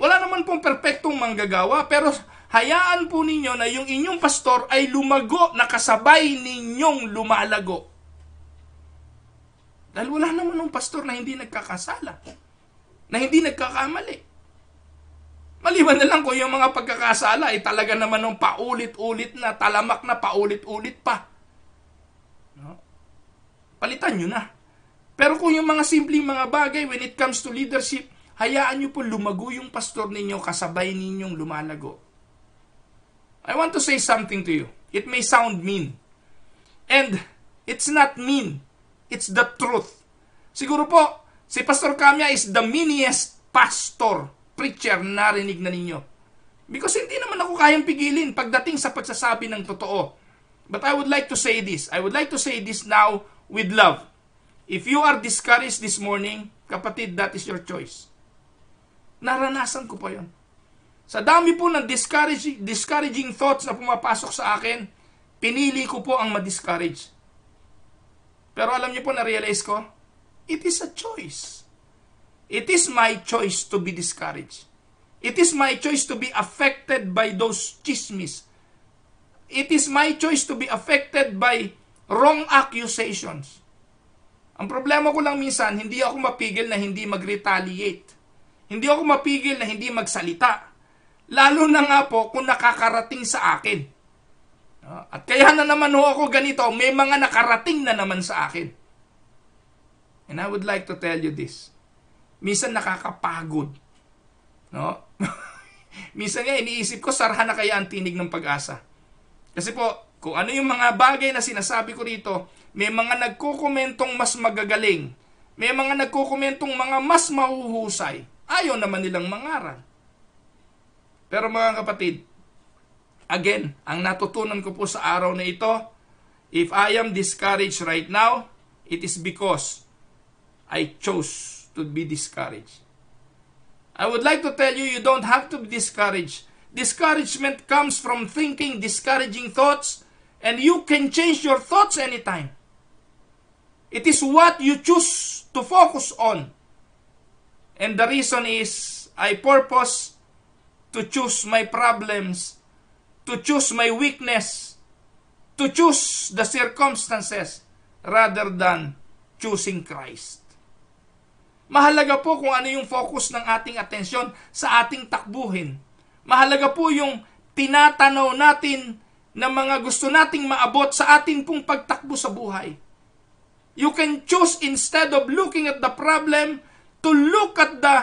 Wala naman pong perpektong manggagawa, pero hayaan po ninyo na yung inyong pastor ay lumago na kasabay ninyong lumalago. Dahil wala naman ng pastor na hindi nagkakasala, na hindi nagkakamali. Maliban na lang kung yung mga pagkakasala ay talaga naman ng paulit-ulit na, talamak na paulit-ulit pa. No? Palitan nyo na. Pero kung yung mga simpleng mga bagay, when it comes to leadership, hayaan nyo po lumago yung pastor ninyo, kasabay ninyong lumalago. I want to say something to you. It may sound mean. And it's not mean. It's the truth. Siguro po, si Pastor Kamya is the meanest pastor preacher narinig na ninyo. Because hindi naman ako kayang pigilin pagdating sa pagsasabi ng totoo. But I would like to say this. I would like to say this now with love. If you are discouraged this morning, kapatid, that is your choice. Naranasan ko pa yon. Sa dami po ng discouraging, discouraging thoughts na pumapasok sa akin, pinili ko po ang ma-discourage. Pero alam niyo po, na-realize ko, it is a choice. It is my choice to be discouraged. It is my choice to be affected by those chismes. It is my choice to be affected by wrong accusations. Ang problema ko lang minsan, hindi ako mapigil na hindi mag-retaliate. Hindi ako mapigil na hindi magsalita. Lalo na nga po kung nakakarating sa akin. At kaya na naman ho ako ganito, may mga nakarating na naman sa akin. And I would like to tell you this minsan nakakapagod. No? [laughs] minsan nga iniisip ko, sarha na kaya ang tinig ng pag-asa. Kasi po, kung ano yung mga bagay na sinasabi ko rito, may mga nagkukomentong mas magagaling. May mga nagkukomentong mga mas mahuhusay. Ayaw naman nilang mangaral. Pero mga kapatid, again, ang natutunan ko po sa araw na ito, if I am discouraged right now, it is because I chose to be discouraged. I would like to tell you, you don't have to be discouraged. Discouragement comes from thinking discouraging thoughts, and you can change your thoughts anytime. It is what you choose to focus on. And the reason is I purpose to choose my problems, to choose my weakness, to choose the circumstances rather than choosing Christ. Mahalaga po kung ano yung focus ng ating atensyon sa ating takbuhin. Mahalaga po yung tinatanaw natin na mga gusto nating maabot sa atin pong pagtakbo sa buhay. You can choose instead of looking at the problem to look at the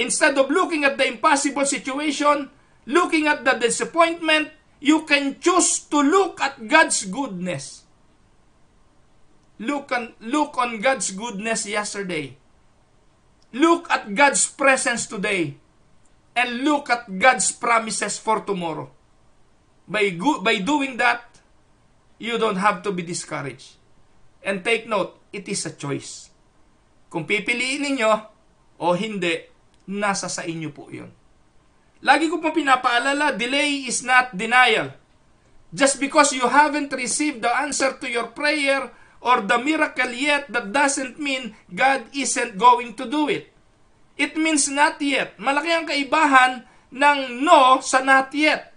instead of looking at the impossible situation, looking at the disappointment, you can choose to look at God's goodness. Look on, look on God's goodness yesterday. Look at God's presence today and look at God's promises for tomorrow. By, go, by doing that, you don't have to be discouraged. And take note, it is a choice. Kung pipiliin ninyo o hindi, nasa sa inyo po 'yon. Lagi ko pong pinapaalala, delay is not denial. Just because you haven't received the answer to your prayer or the miracle yet, that doesn't mean God isn't going to do it. It means not yet. Malaki ang kaibahan ng no sa not yet.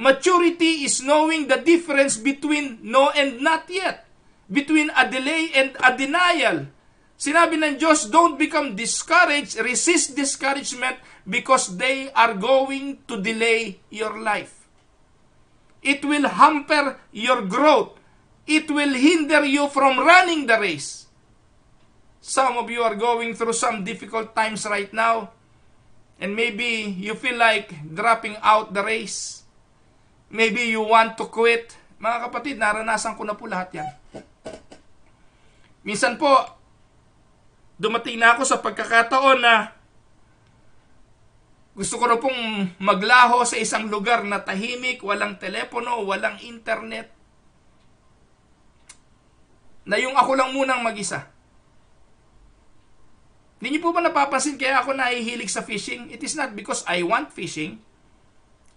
Maturity is knowing the difference between no and not yet. Between a delay and a denial. Sinabi ng Diyos, don't become discouraged, resist discouragement because they are going to delay your life. It will hamper your growth. It will hinder you from running the race. Some of you are going through some difficult times right now. And maybe you feel like dropping out the race. Maybe you want to quit. Mga kapatid, naranasan ko na po lahat yan. Minsan po, dumating na ako sa pagkakataon na gusto ko na pong maglaho sa isang lugar na tahimik, walang telepono, walang internet na yung ako lang munang mag-isa. Hindi po ba napapansin kaya ako nahihilig sa fishing? It is not because I want fishing.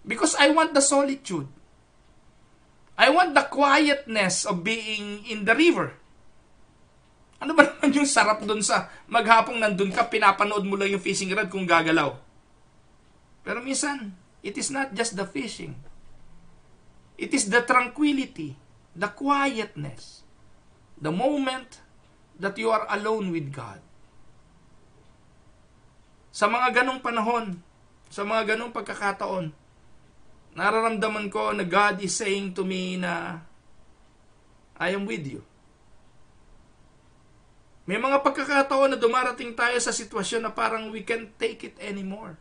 Because I want the solitude. I want the quietness of being in the river. Ano ba [laughs] naman yung sarap doon sa maghapong nandun ka, pinapanood mo lang yung fishing rod kung gagalaw. Pero minsan, it is not just the fishing. It is the tranquility, the quietness the moment that you are alone with God. Sa mga ganong panahon, sa mga ganong pagkakataon, nararamdaman ko na God is saying to me na I am with you. May mga pagkakataon na dumarating tayo sa sitwasyon na parang we can't take it anymore.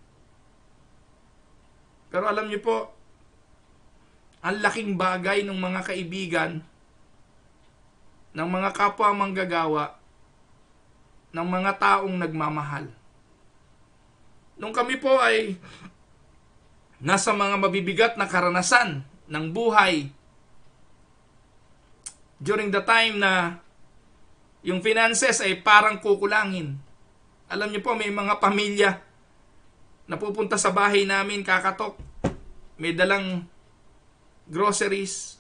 Pero alam niyo po, ang laking bagay ng mga kaibigan ng mga kapwa manggagawa, ng mga taong nagmamahal. Nung kami po ay nasa mga mabibigat na karanasan ng buhay, during the time na yung finances ay parang kukulangin. Alam niyo po, may mga pamilya na pupunta sa bahay namin, kakatok, may dalang groceries,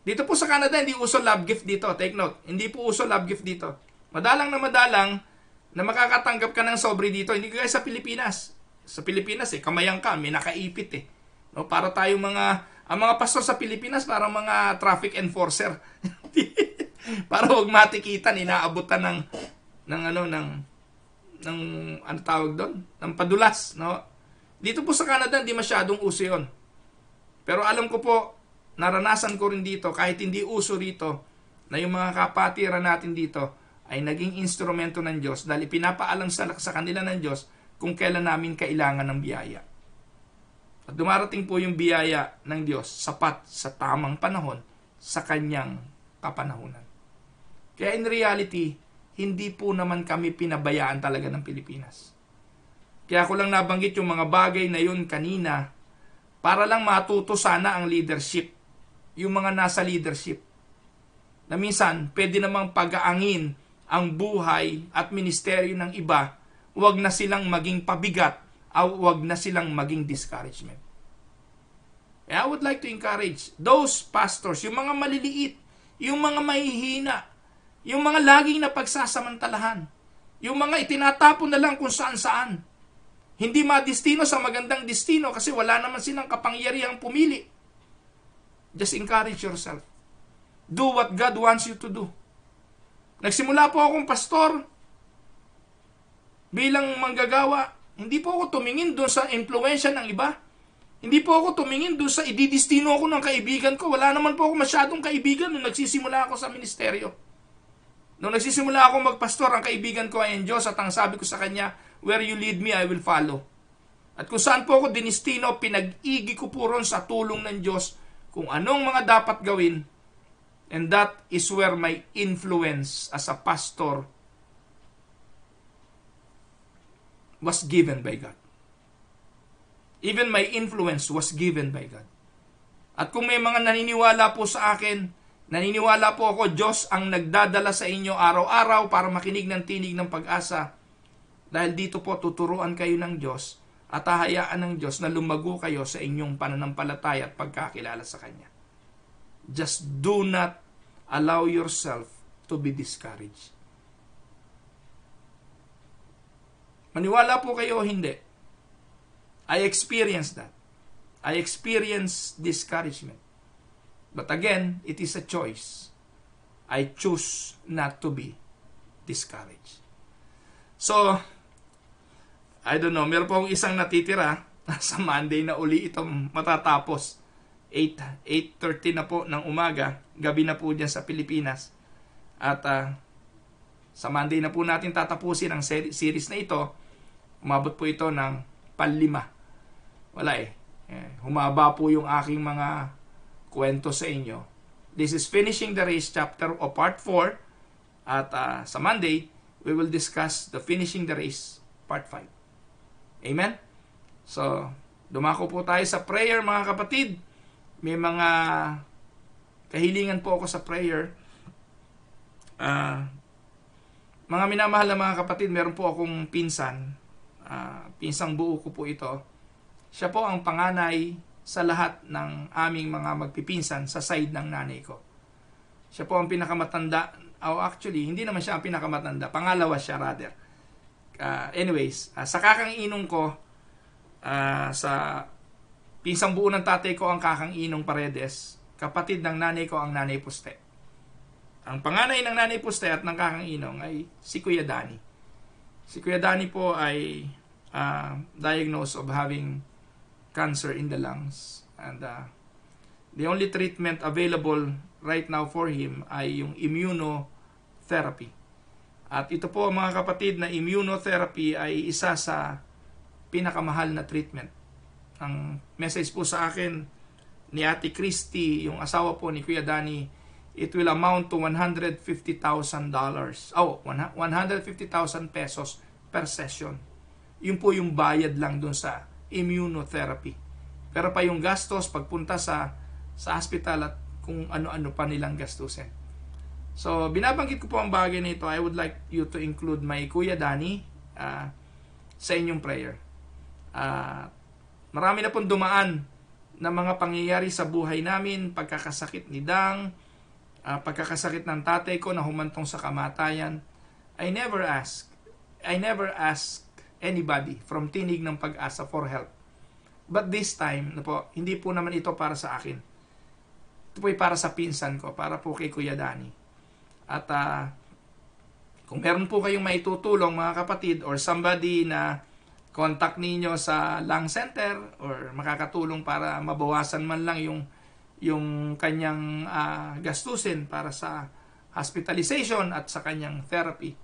dito po sa Canada, hindi uso love gift dito. Take note, hindi po uso love gift dito. Madalang na madalang na makakatanggap ka ng sobre dito. Hindi kaya sa Pilipinas. Sa Pilipinas, eh, kamayang ka, may nakaipit eh. No, para tayong mga, ang mga pastor sa Pilipinas, para mga traffic enforcer. [laughs] para huwag matikitan, inaabutan ng, ng ano, ng, ng, ano tawag doon? Ng padulas, no? Dito po sa Canada, hindi masyadong uso yun. Pero alam ko po, naranasan ko rin dito, kahit hindi uso rito, na yung mga kapatiran natin dito ay naging instrumento ng Diyos dahil pinapaalam sa, sa kanila ng Diyos kung kailan namin kailangan ng biyaya. At dumarating po yung biyaya ng Diyos sapat sa tamang panahon sa kanyang kapanahunan. Kaya in reality, hindi po naman kami pinabayaan talaga ng Pilipinas. Kaya ko lang nabanggit yung mga bagay na yun kanina para lang matuto sana ang leadership yung mga nasa leadership. Na minsan, pwede namang pagaangin ang buhay at ministeryo ng iba, huwag na silang maging pabigat, o ah, huwag na silang maging discouragement. I would like to encourage those pastors, yung mga maliliit, yung mga mahihina, yung mga laging napagsasamantalahan, yung mga itinatapon na lang kung saan-saan, hindi madistino sa magandang destino kasi wala naman silang kapangyarihang pumili. Just encourage yourself. Do what God wants you to do. Nagsimula po akong pastor. Bilang manggagawa, hindi po ako tumingin doon sa impluensya ng iba. Hindi po ako tumingin doon sa ididistino ako ng kaibigan ko. Wala naman po ako masyadong kaibigan nung nagsisimula ako sa ministeryo. Nung nagsisimula ako magpastor, ang kaibigan ko ay ang Diyos at ang sabi ko sa kanya, Where you lead me, I will follow. At kung saan po ako dinistino, pinag-igi ko po ron sa tulong ng Diyos kung anong mga dapat gawin and that is where my influence as a pastor was given by God. Even my influence was given by God. At kung may mga naniniwala po sa akin, naniniwala po ako, Diyos ang nagdadala sa inyo araw-araw para makinig ng tinig ng pag-asa. Dahil dito po, tuturuan kayo ng Diyos at hahayaan ng Diyos na lumago kayo sa inyong pananampalataya at pagkakilala sa Kanya. Just do not allow yourself to be discouraged. Maniwala po kayo o hindi. I experienced that. I experienced discouragement. But again, it is a choice. I choose not to be discouraged. So, I don't know, meron akong isang natitira sa Monday na uli ito matatapos. 8, 8.30 na po ng umaga, gabi na po dyan sa Pilipinas. At uh, sa Monday na po natin tatapusin ang series na ito. Umabot po ito ng panlima. Wala eh. eh. Humaba po yung aking mga kwento sa inyo. This is finishing the race chapter of part 4. At uh, sa Monday, we will discuss the finishing the race part 5. Amen? So, dumako po tayo sa prayer mga kapatid. May mga kahilingan po ako sa prayer. Uh, mga minamahal na mga kapatid, meron po akong pinsan. Uh, pinsang buo ko po ito. Siya po ang panganay sa lahat ng aming mga magpipinsan sa side ng nanay ko. Siya po ang pinakamatanda. Oh, actually, hindi naman siya ang pinakamatanda. Pangalawa siya rather uh, anyways, uh, sa kakang-inong ko, uh, sa pinsang buo ng tatay ko ang kakang-inong Paredes, kapatid ng nanay ko ang nanay Puste. Ang panganay ng nanay Puste at ng kakang-inong ay si Kuya Danny. Si Kuya Danny po ay uh, diagnosed of having cancer in the lungs. And uh, the only treatment available right now for him ay yung immunotherapy at ito po mga kapatid na immunotherapy ay isa sa pinakamahal na treatment. Ang message po sa akin ni Ate Christy, yung asawa po ni Kuya Danny, it will amount to $150,000. Oh, 150,000 pesos per session. Yun po yung bayad lang dun sa immunotherapy. Pero pa yung gastos pagpunta sa sa hospital at kung ano-ano pa nilang gastusin. So, binabanggit ko po ang bagay nito. I would like you to include my Kuya Danny uh, sa inyong prayer. Uh, marami na pong dumaan na mga pangyayari sa buhay namin, pagkakasakit ni Dang, uh, pagkakasakit ng tatay ko na humantong sa kamatayan. I never ask, I never ask anybody from tinig ng pag-asa for help. But this time, na ano po, hindi po naman ito para sa akin. Ito po ay para sa pinsan ko, para po kay Kuya Danny at uh, kung meron po kayong maitutulong mga kapatid or somebody na contact ninyo sa lung center or makakatulong para mabawasan man lang yung yung kanyang uh, gastusin para sa hospitalization at sa kanyang therapy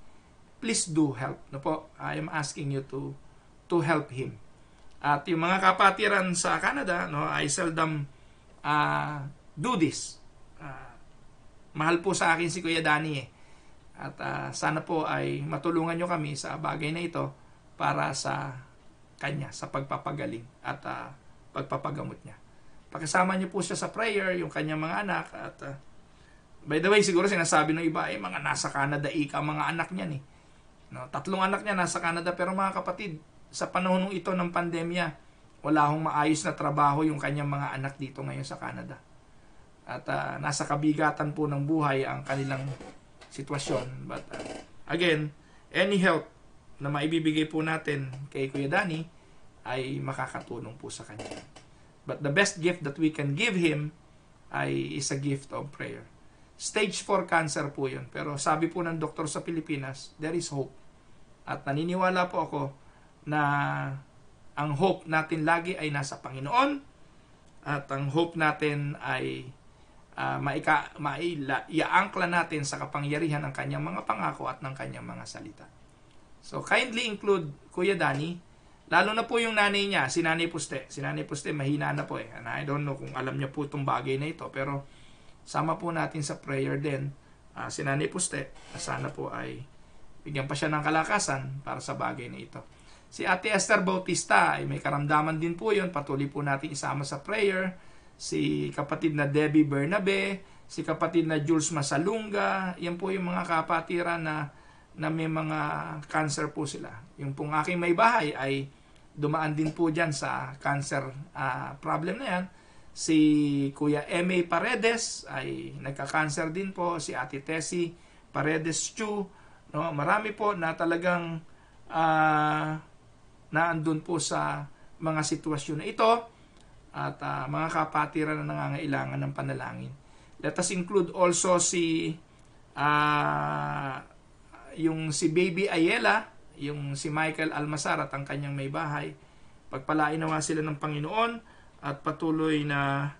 please do help no po i am asking you to to help him at yung mga kapatiran sa Canada no i seldom uh, do this Mahal po sa akin si Kuya Danny eh. At uh, sana po ay matulungan nyo kami sa bagay na ito para sa kanya, sa pagpapagaling at uh, pagpapagamot niya. Pakisama niyo po siya sa prayer, yung kanyang mga anak. At uh, by the way, siguro sinasabi ng iba, eh, mga nasa Canada, ika mga anak niya ni. Eh. No, tatlong anak niya nasa Canada. Pero mga kapatid, sa panahon ito ng pandemya, wala hong maayos na trabaho yung kanyang mga anak dito ngayon sa Canada at uh, nasa kabigatan po ng buhay ang kanilang sitwasyon. But uh, again, any help na maibibigay po natin kay Kuya Danny ay makakatulong po sa kanya. But the best gift that we can give him ay is a gift of prayer. Stage 4 cancer po yun. Pero sabi po ng doktor sa Pilipinas, there is hope. At naniniwala po ako na ang hope natin lagi ay nasa Panginoon at ang hope natin ay uh, maika, maila, iaangkla natin sa kapangyarihan ng kanyang mga pangako at ng kanyang mga salita. So kindly include Kuya Danny, lalo na po yung nanay niya, si Nanay Puste. Si Nanay Puste mahina na po eh. And I don't know kung alam niya po itong bagay na ito, pero sama po natin sa prayer din uh, si Nanay Puste. Sana po ay bigyan pa siya ng kalakasan para sa bagay na ito. Si Ate Esther Bautista ay may karamdaman din po yon. Patuloy po natin isama sa prayer si kapatid na Debbie Bernabe, si kapatid na Jules Masalunga, yan po yung mga kapatiran na, na may mga cancer po sila. Yung pong aking may bahay ay dumaan din po dyan sa cancer uh, problem na yan. Si Kuya M.A. Paredes ay nagka-cancer din po. Si Ate Tessie Paredes Chu. No? Marami po na talagang uh, naandun po sa mga sitwasyon na ito at uh, mga kapatiran na nangangailangan ng panalangin. Let us include also si uh, yung si Baby Ayela, yung si Michael Almasar at ang kanyang may bahay. Pagpalain nawa sila ng Panginoon at patuloy na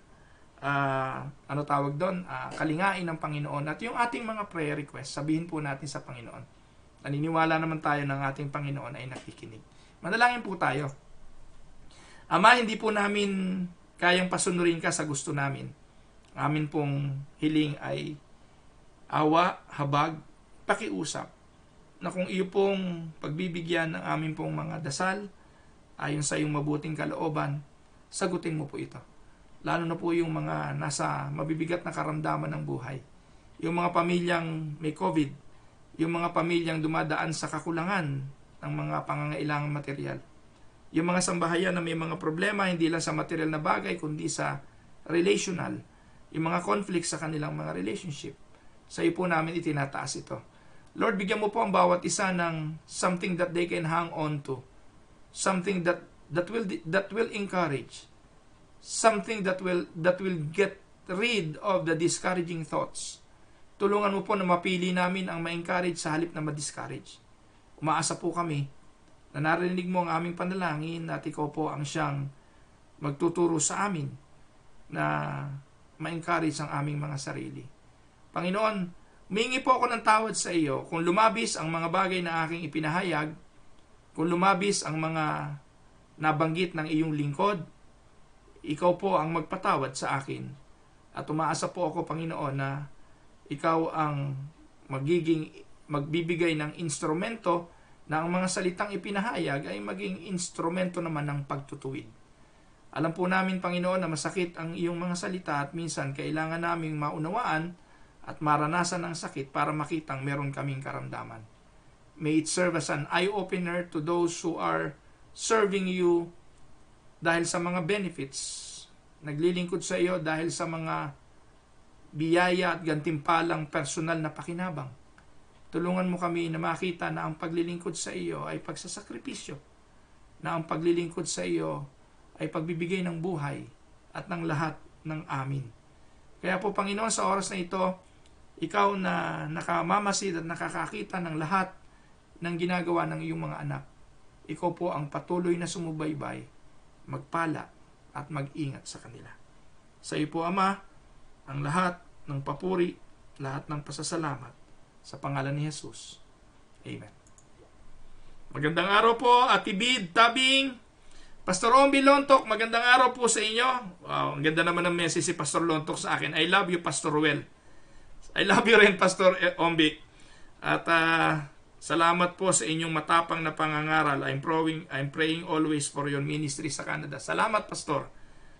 uh, ano tawag doon, uh, kalingain ng Panginoon at yung ating mga prayer request, sabihin po natin sa Panginoon. Naniniwala naman tayo ng ating Panginoon ay nakikinig. Manalangin po tayo. Ama, hindi po namin kayang pasunurin ka sa gusto namin. Amin pong hiling ay awa, habag, pakiusap na kung iyo pong pagbibigyan ng amin pong mga dasal ayon sa iyong mabuting kalooban, sagutin mo po ito. Lalo na po yung mga nasa mabibigat na karamdaman ng buhay. Yung mga pamilyang may COVID, yung mga pamilyang dumadaan sa kakulangan ng mga pangangailangang material yung mga sambahayan na may mga problema, hindi lang sa material na bagay, kundi sa relational, yung mga conflict sa kanilang mga relationship. Sa iyo po namin itinataas ito. Lord, bigyan mo po ang bawat isa ng something that they can hang on to. Something that that will that will encourage. Something that will that will get rid of the discouraging thoughts. Tulungan mo po na mapili namin ang ma-encourage sa halip na ma-discourage. Umaasa po kami na narinig mo ang aming panalangin at ikaw po ang siyang magtuturo sa amin na ma-encourage ang aming mga sarili. Panginoon, mingi po ako ng tawad sa iyo kung lumabis ang mga bagay na aking ipinahayag, kung lumabis ang mga nabanggit ng iyong lingkod, ikaw po ang magpatawad sa akin. At umaasa po ako, Panginoon, na ikaw ang magiging magbibigay ng instrumento na ang mga salitang ipinahayag ay maging instrumento naman ng pagtutuwid. Alam po namin, Panginoon, na masakit ang iyong mga salita at minsan kailangan naming maunawaan at maranasan ang sakit para makitang meron kaming karamdaman. May it serve as an eye-opener to those who are serving you dahil sa mga benefits. Naglilingkod sa iyo dahil sa mga biyaya at gantimpalang personal na pakinabang Tulungan mo kami na makita na ang paglilingkod sa iyo ay pagsasakripisyo, na ang paglilingkod sa iyo ay pagbibigay ng buhay at ng lahat ng amin. Kaya po Panginoon sa oras na ito, ikaw na nakamamasid at nakakakita ng lahat ng ginagawa ng iyong mga anak. Ikaw po ang patuloy na sumubaybay, magpala at mag-ingat sa kanila. Sa iyo po Ama, ang lahat ng papuri, lahat ng pasasalamat sa pangalan ni Jesus. Amen. Magandang araw po, Atibid, Tabing, Pastor Ombi Lontok, magandang araw po sa inyo. Wow, ang ganda naman ng message si Pastor Lontok sa akin. I love you, Pastor Ruel. I love you rin, Pastor eh, Ombi. At uh, salamat po sa inyong matapang na pangangaral. I'm praying, I'm praying always for your ministry sa Canada. Salamat, Pastor.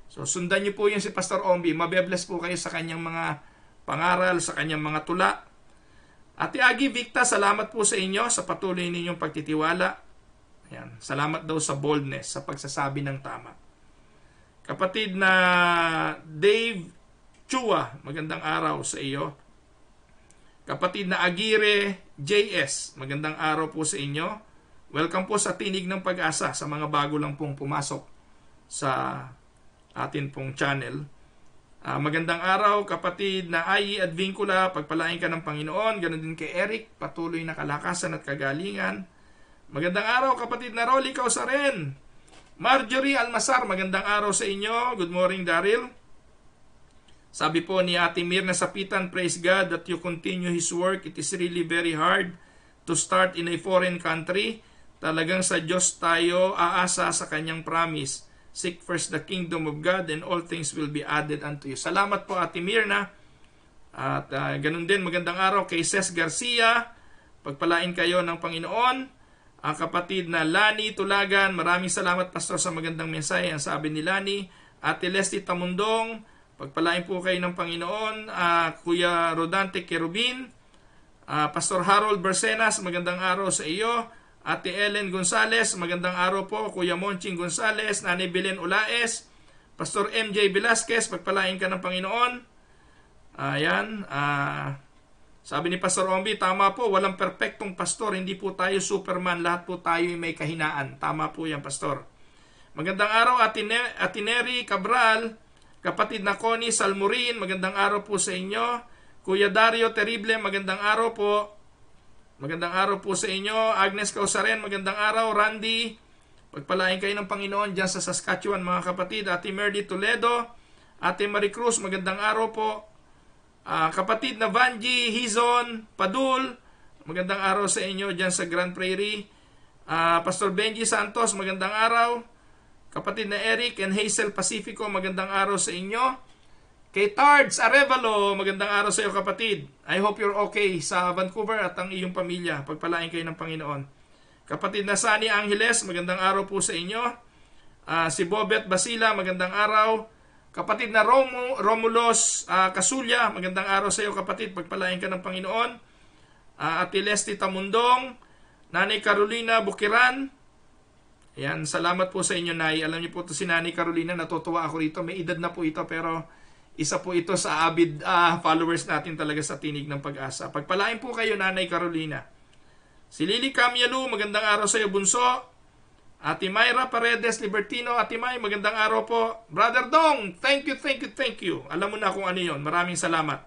So, sundan niyo po yun si Pastor Ombi. Mabebless po kayo sa kanyang mga pangaral, sa kanyang mga tula. Ate Agi Victa, salamat po sa inyo sa patuloy ninyong pagtitiwala. Ayan. Salamat daw sa boldness, sa pagsasabi ng tama. Kapatid na Dave Chua, magandang araw sa iyo. Kapatid na Agire JS, magandang araw po sa inyo. Welcome po sa Tinig ng Pag-asa sa mga bago lang pong pumasok sa atin pong channel. Uh, magandang araw kapatid na Ai Advincula, pagpalain ka ng Panginoon, ganoon din kay Eric, patuloy na kalakasan at kagalingan. Magandang araw kapatid na Rolly Kausaren, Marjorie Almasar, magandang araw sa inyo, good morning Daryl. Sabi po ni Ate Mirna Sapitan, praise God that you continue His work, it is really very hard to start in a foreign country. Talagang sa Diyos tayo aasa sa Kanyang promise. Seek first the kingdom of God and all things will be added unto you. Salamat po Ate Mirna. At uh, ganun din, magandang araw kay Ces Garcia. Pagpalain kayo ng Panginoon. Uh, kapatid na Lani Tulagan, maraming salamat Pastor sa magandang mensahe. Ang sabi ni Lani, Ate Leslie Tamundong, pagpalain po kayo ng Panginoon. Uh, Kuya Rodante Kerubin, uh, Pastor Harold Bersenas, magandang araw sa iyo. Ate Ellen Gonzales, magandang araw po. Kuya Monching Gonzales, Nani Belen Ulaes, Pastor MJ Velasquez, pagpalain ka ng Panginoon. Ayan. Uh, sabi ni Pastor Ombi, tama po, walang perpektong pastor. Hindi po tayo superman. Lahat po tayo may kahinaan. Tama po yan, Pastor. Magandang araw, Ate Neri Cabral, kapatid na Connie Salmurin. Magandang araw po sa inyo. Kuya Dario Terrible, magandang araw po. Magandang araw po sa inyo. Agnes Causaren, magandang araw. Randy, pagpalain kayo ng Panginoon dyan sa Saskatchewan mga kapatid. Ate Merdy Toledo, Ate Marie Cruz, magandang araw po. Uh, kapatid na Vanji, Hizon, Padul, magandang araw sa inyo dyan sa Grand Prairie. Uh, Pastor Benji Santos, magandang araw. Kapatid na Eric and Hazel Pacifico, magandang araw sa inyo. Kay Tards Arevalo, magandang araw sa iyo kapatid. I hope you're okay sa Vancouver at ang iyong pamilya. Pagpalain kayo ng Panginoon. Kapatid na Sunny Angeles, magandang araw po sa inyo. Uh, si Bobet Basila, magandang araw. Kapatid na Romo, Romulos uh, ah, Kasulya, magandang araw sa iyo kapatid. Pagpalain ka ng Panginoon. Uh, ah, Ati Lesti Tamundong, Nanay Carolina Bukiran, Ayan, salamat po sa inyo, Nay. Alam niyo po to si Nanay Carolina, natutuwa ako rito. May edad na po ito, pero isa po ito sa avid uh, followers natin talaga sa Tinig ng Pag-asa. Pagpalain po kayo, Nanay Carolina. Si Lily Camialu, magandang araw sa iyo, Bunso. Ate Myra Paredes Libertino, Ate May, magandang araw po. Brother Dong, thank you, thank you, thank you. Alam mo na kung ano yon. Maraming salamat.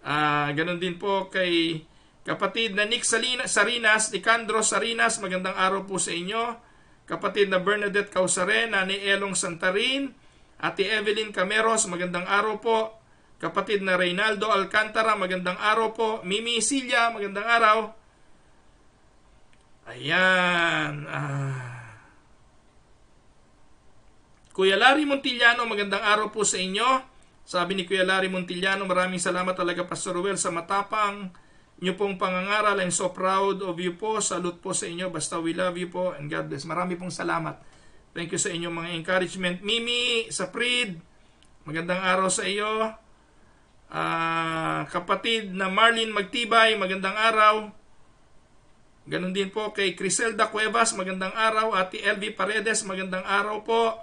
Uh, ah, ganon din po kay kapatid na Nick Salina, Sarinas, Nicandro Sarinas, magandang araw po sa inyo. Kapatid na Bernadette Causaren, Nanay Elong Santarin, Ate Evelyn Cameros, magandang araw po. Kapatid na Reynaldo Alcantara, magandang araw po. Mimi Silya, magandang araw. Ayan. Ah. Kuya Larry Montillano, magandang araw po sa inyo. Sabi ni Kuya Larry Montillano, maraming salamat talaga Pastor Ruel sa matapang niyo pong pangangaral. I'm so proud of you po. Salute po sa inyo. Basta we love you po and God bless. Marami pong salamat. Thank you sa inyong mga encouragement. Mimi, Saprid, magandang araw sa iyo. Uh, kapatid na Marlin Magtibay, magandang araw. Ganon din po kay Criselda Cuevas, magandang araw. Ate LV Paredes, magandang araw po.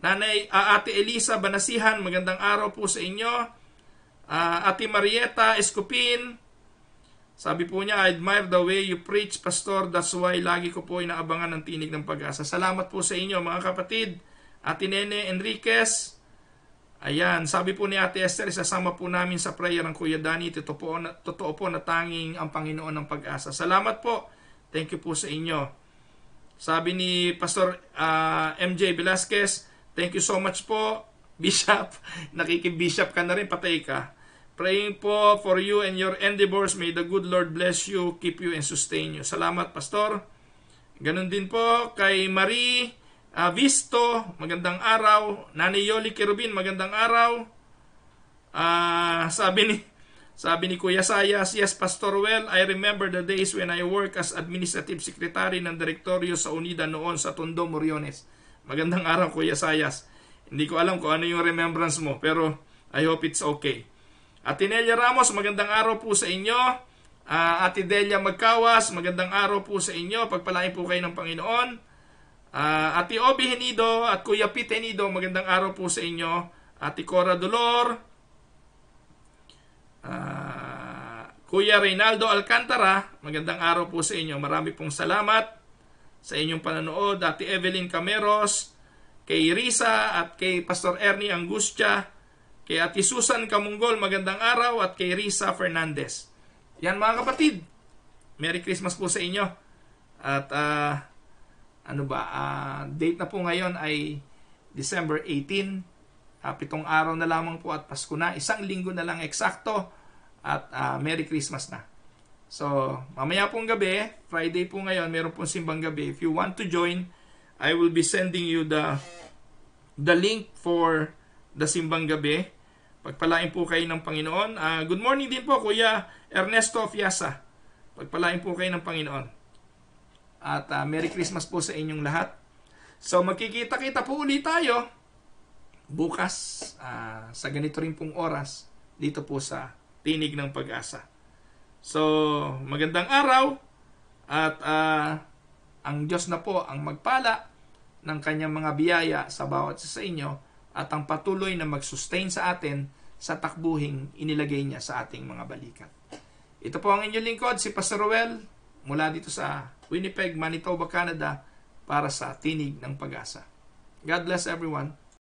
Nanay uh, Ate Elisa Banasihan, magandang araw po sa inyo. Uh, Ate Marieta Escopin, sabi po niya, I admire the way you preach, Pastor. That's why lagi ko po inaabangan ng tinig ng pag-asa. Salamat po sa inyo, mga kapatid. Ate Nene Enriquez. Ayan, sabi po ni Ate Esther, isasama po namin sa prayer ng Kuya Danny. Totoo po, na, totoo po na tanging ang Panginoon ng pag-asa. Salamat po. Thank you po sa inyo. Sabi ni Pastor uh, ah, MJ Velasquez, thank you so much po. [laughs] Bishop, nakikibishop ka na rin, patay ka. Praying po for you and your endeavors. May the good Lord bless you, keep you, and sustain you. Salamat, Pastor. Ganon din po kay Marie Avisto. Magandang araw. Nani Yoli Kerubin, magandang araw. Uh, sabi ni sabi ni Kuya Sayas, Yes, Pastor Well, I remember the days when I work as administrative secretary ng direktoryo sa Unida noon sa Tondo, Moriones. Magandang araw, Kuya Sayas. Hindi ko alam kung ano yung remembrance mo, pero I hope it's okay. Ate Atinelia Ramos, magandang araw po sa inyo. Uh, Ate Delia Magkawas, magandang araw po sa inyo. Pagpalain po kayo ng Panginoon. Uh, Ate Obi Henido at Kuya Pete Henido, magandang araw po sa inyo. Ate Cora Dolor, uh, Kuya Reynaldo Alcantara, magandang araw po sa inyo. Marami pong salamat sa inyong pananood. Ate Evelyn Cameros, kay Risa at kay Pastor Ernie Angustia, Kay Ate Susan Kamunggol, magandang araw at kay Risa Fernandez. Yan mga kapatid, Merry Christmas po sa inyo. At uh, ano ba, uh, date na po ngayon ay December 18. Uh, ah, pitong araw na lamang po at Pasko na. Isang linggo na lang eksakto. At uh, Merry Christmas na. So, mamaya pong gabi, Friday po ngayon, meron pong simbang gabi. If you want to join, I will be sending you the the link for the simbang gabi Pagpalain po kayo ng Panginoon. Uh, good morning din po, Kuya Ernesto Fiasa. Pagpalain po kayo ng Panginoon. At uh, Merry Christmas po sa inyong lahat. So magkikita-kita po ulit tayo bukas uh, sa ganito rin pong oras dito po sa Tinig ng Pag-asa. So magandang araw at uh, ang Diyos na po ang magpala ng kanyang mga biyaya sa bawat isa sa inyo at ang patuloy na mag-sustain sa atin sa takbuhing inilagay niya sa ating mga balikat. Ito po ang inyong lingkod, si Pastor Roel, mula dito sa Winnipeg, Manitoba, Canada, para sa Tinig ng Pag-asa. God bless everyone.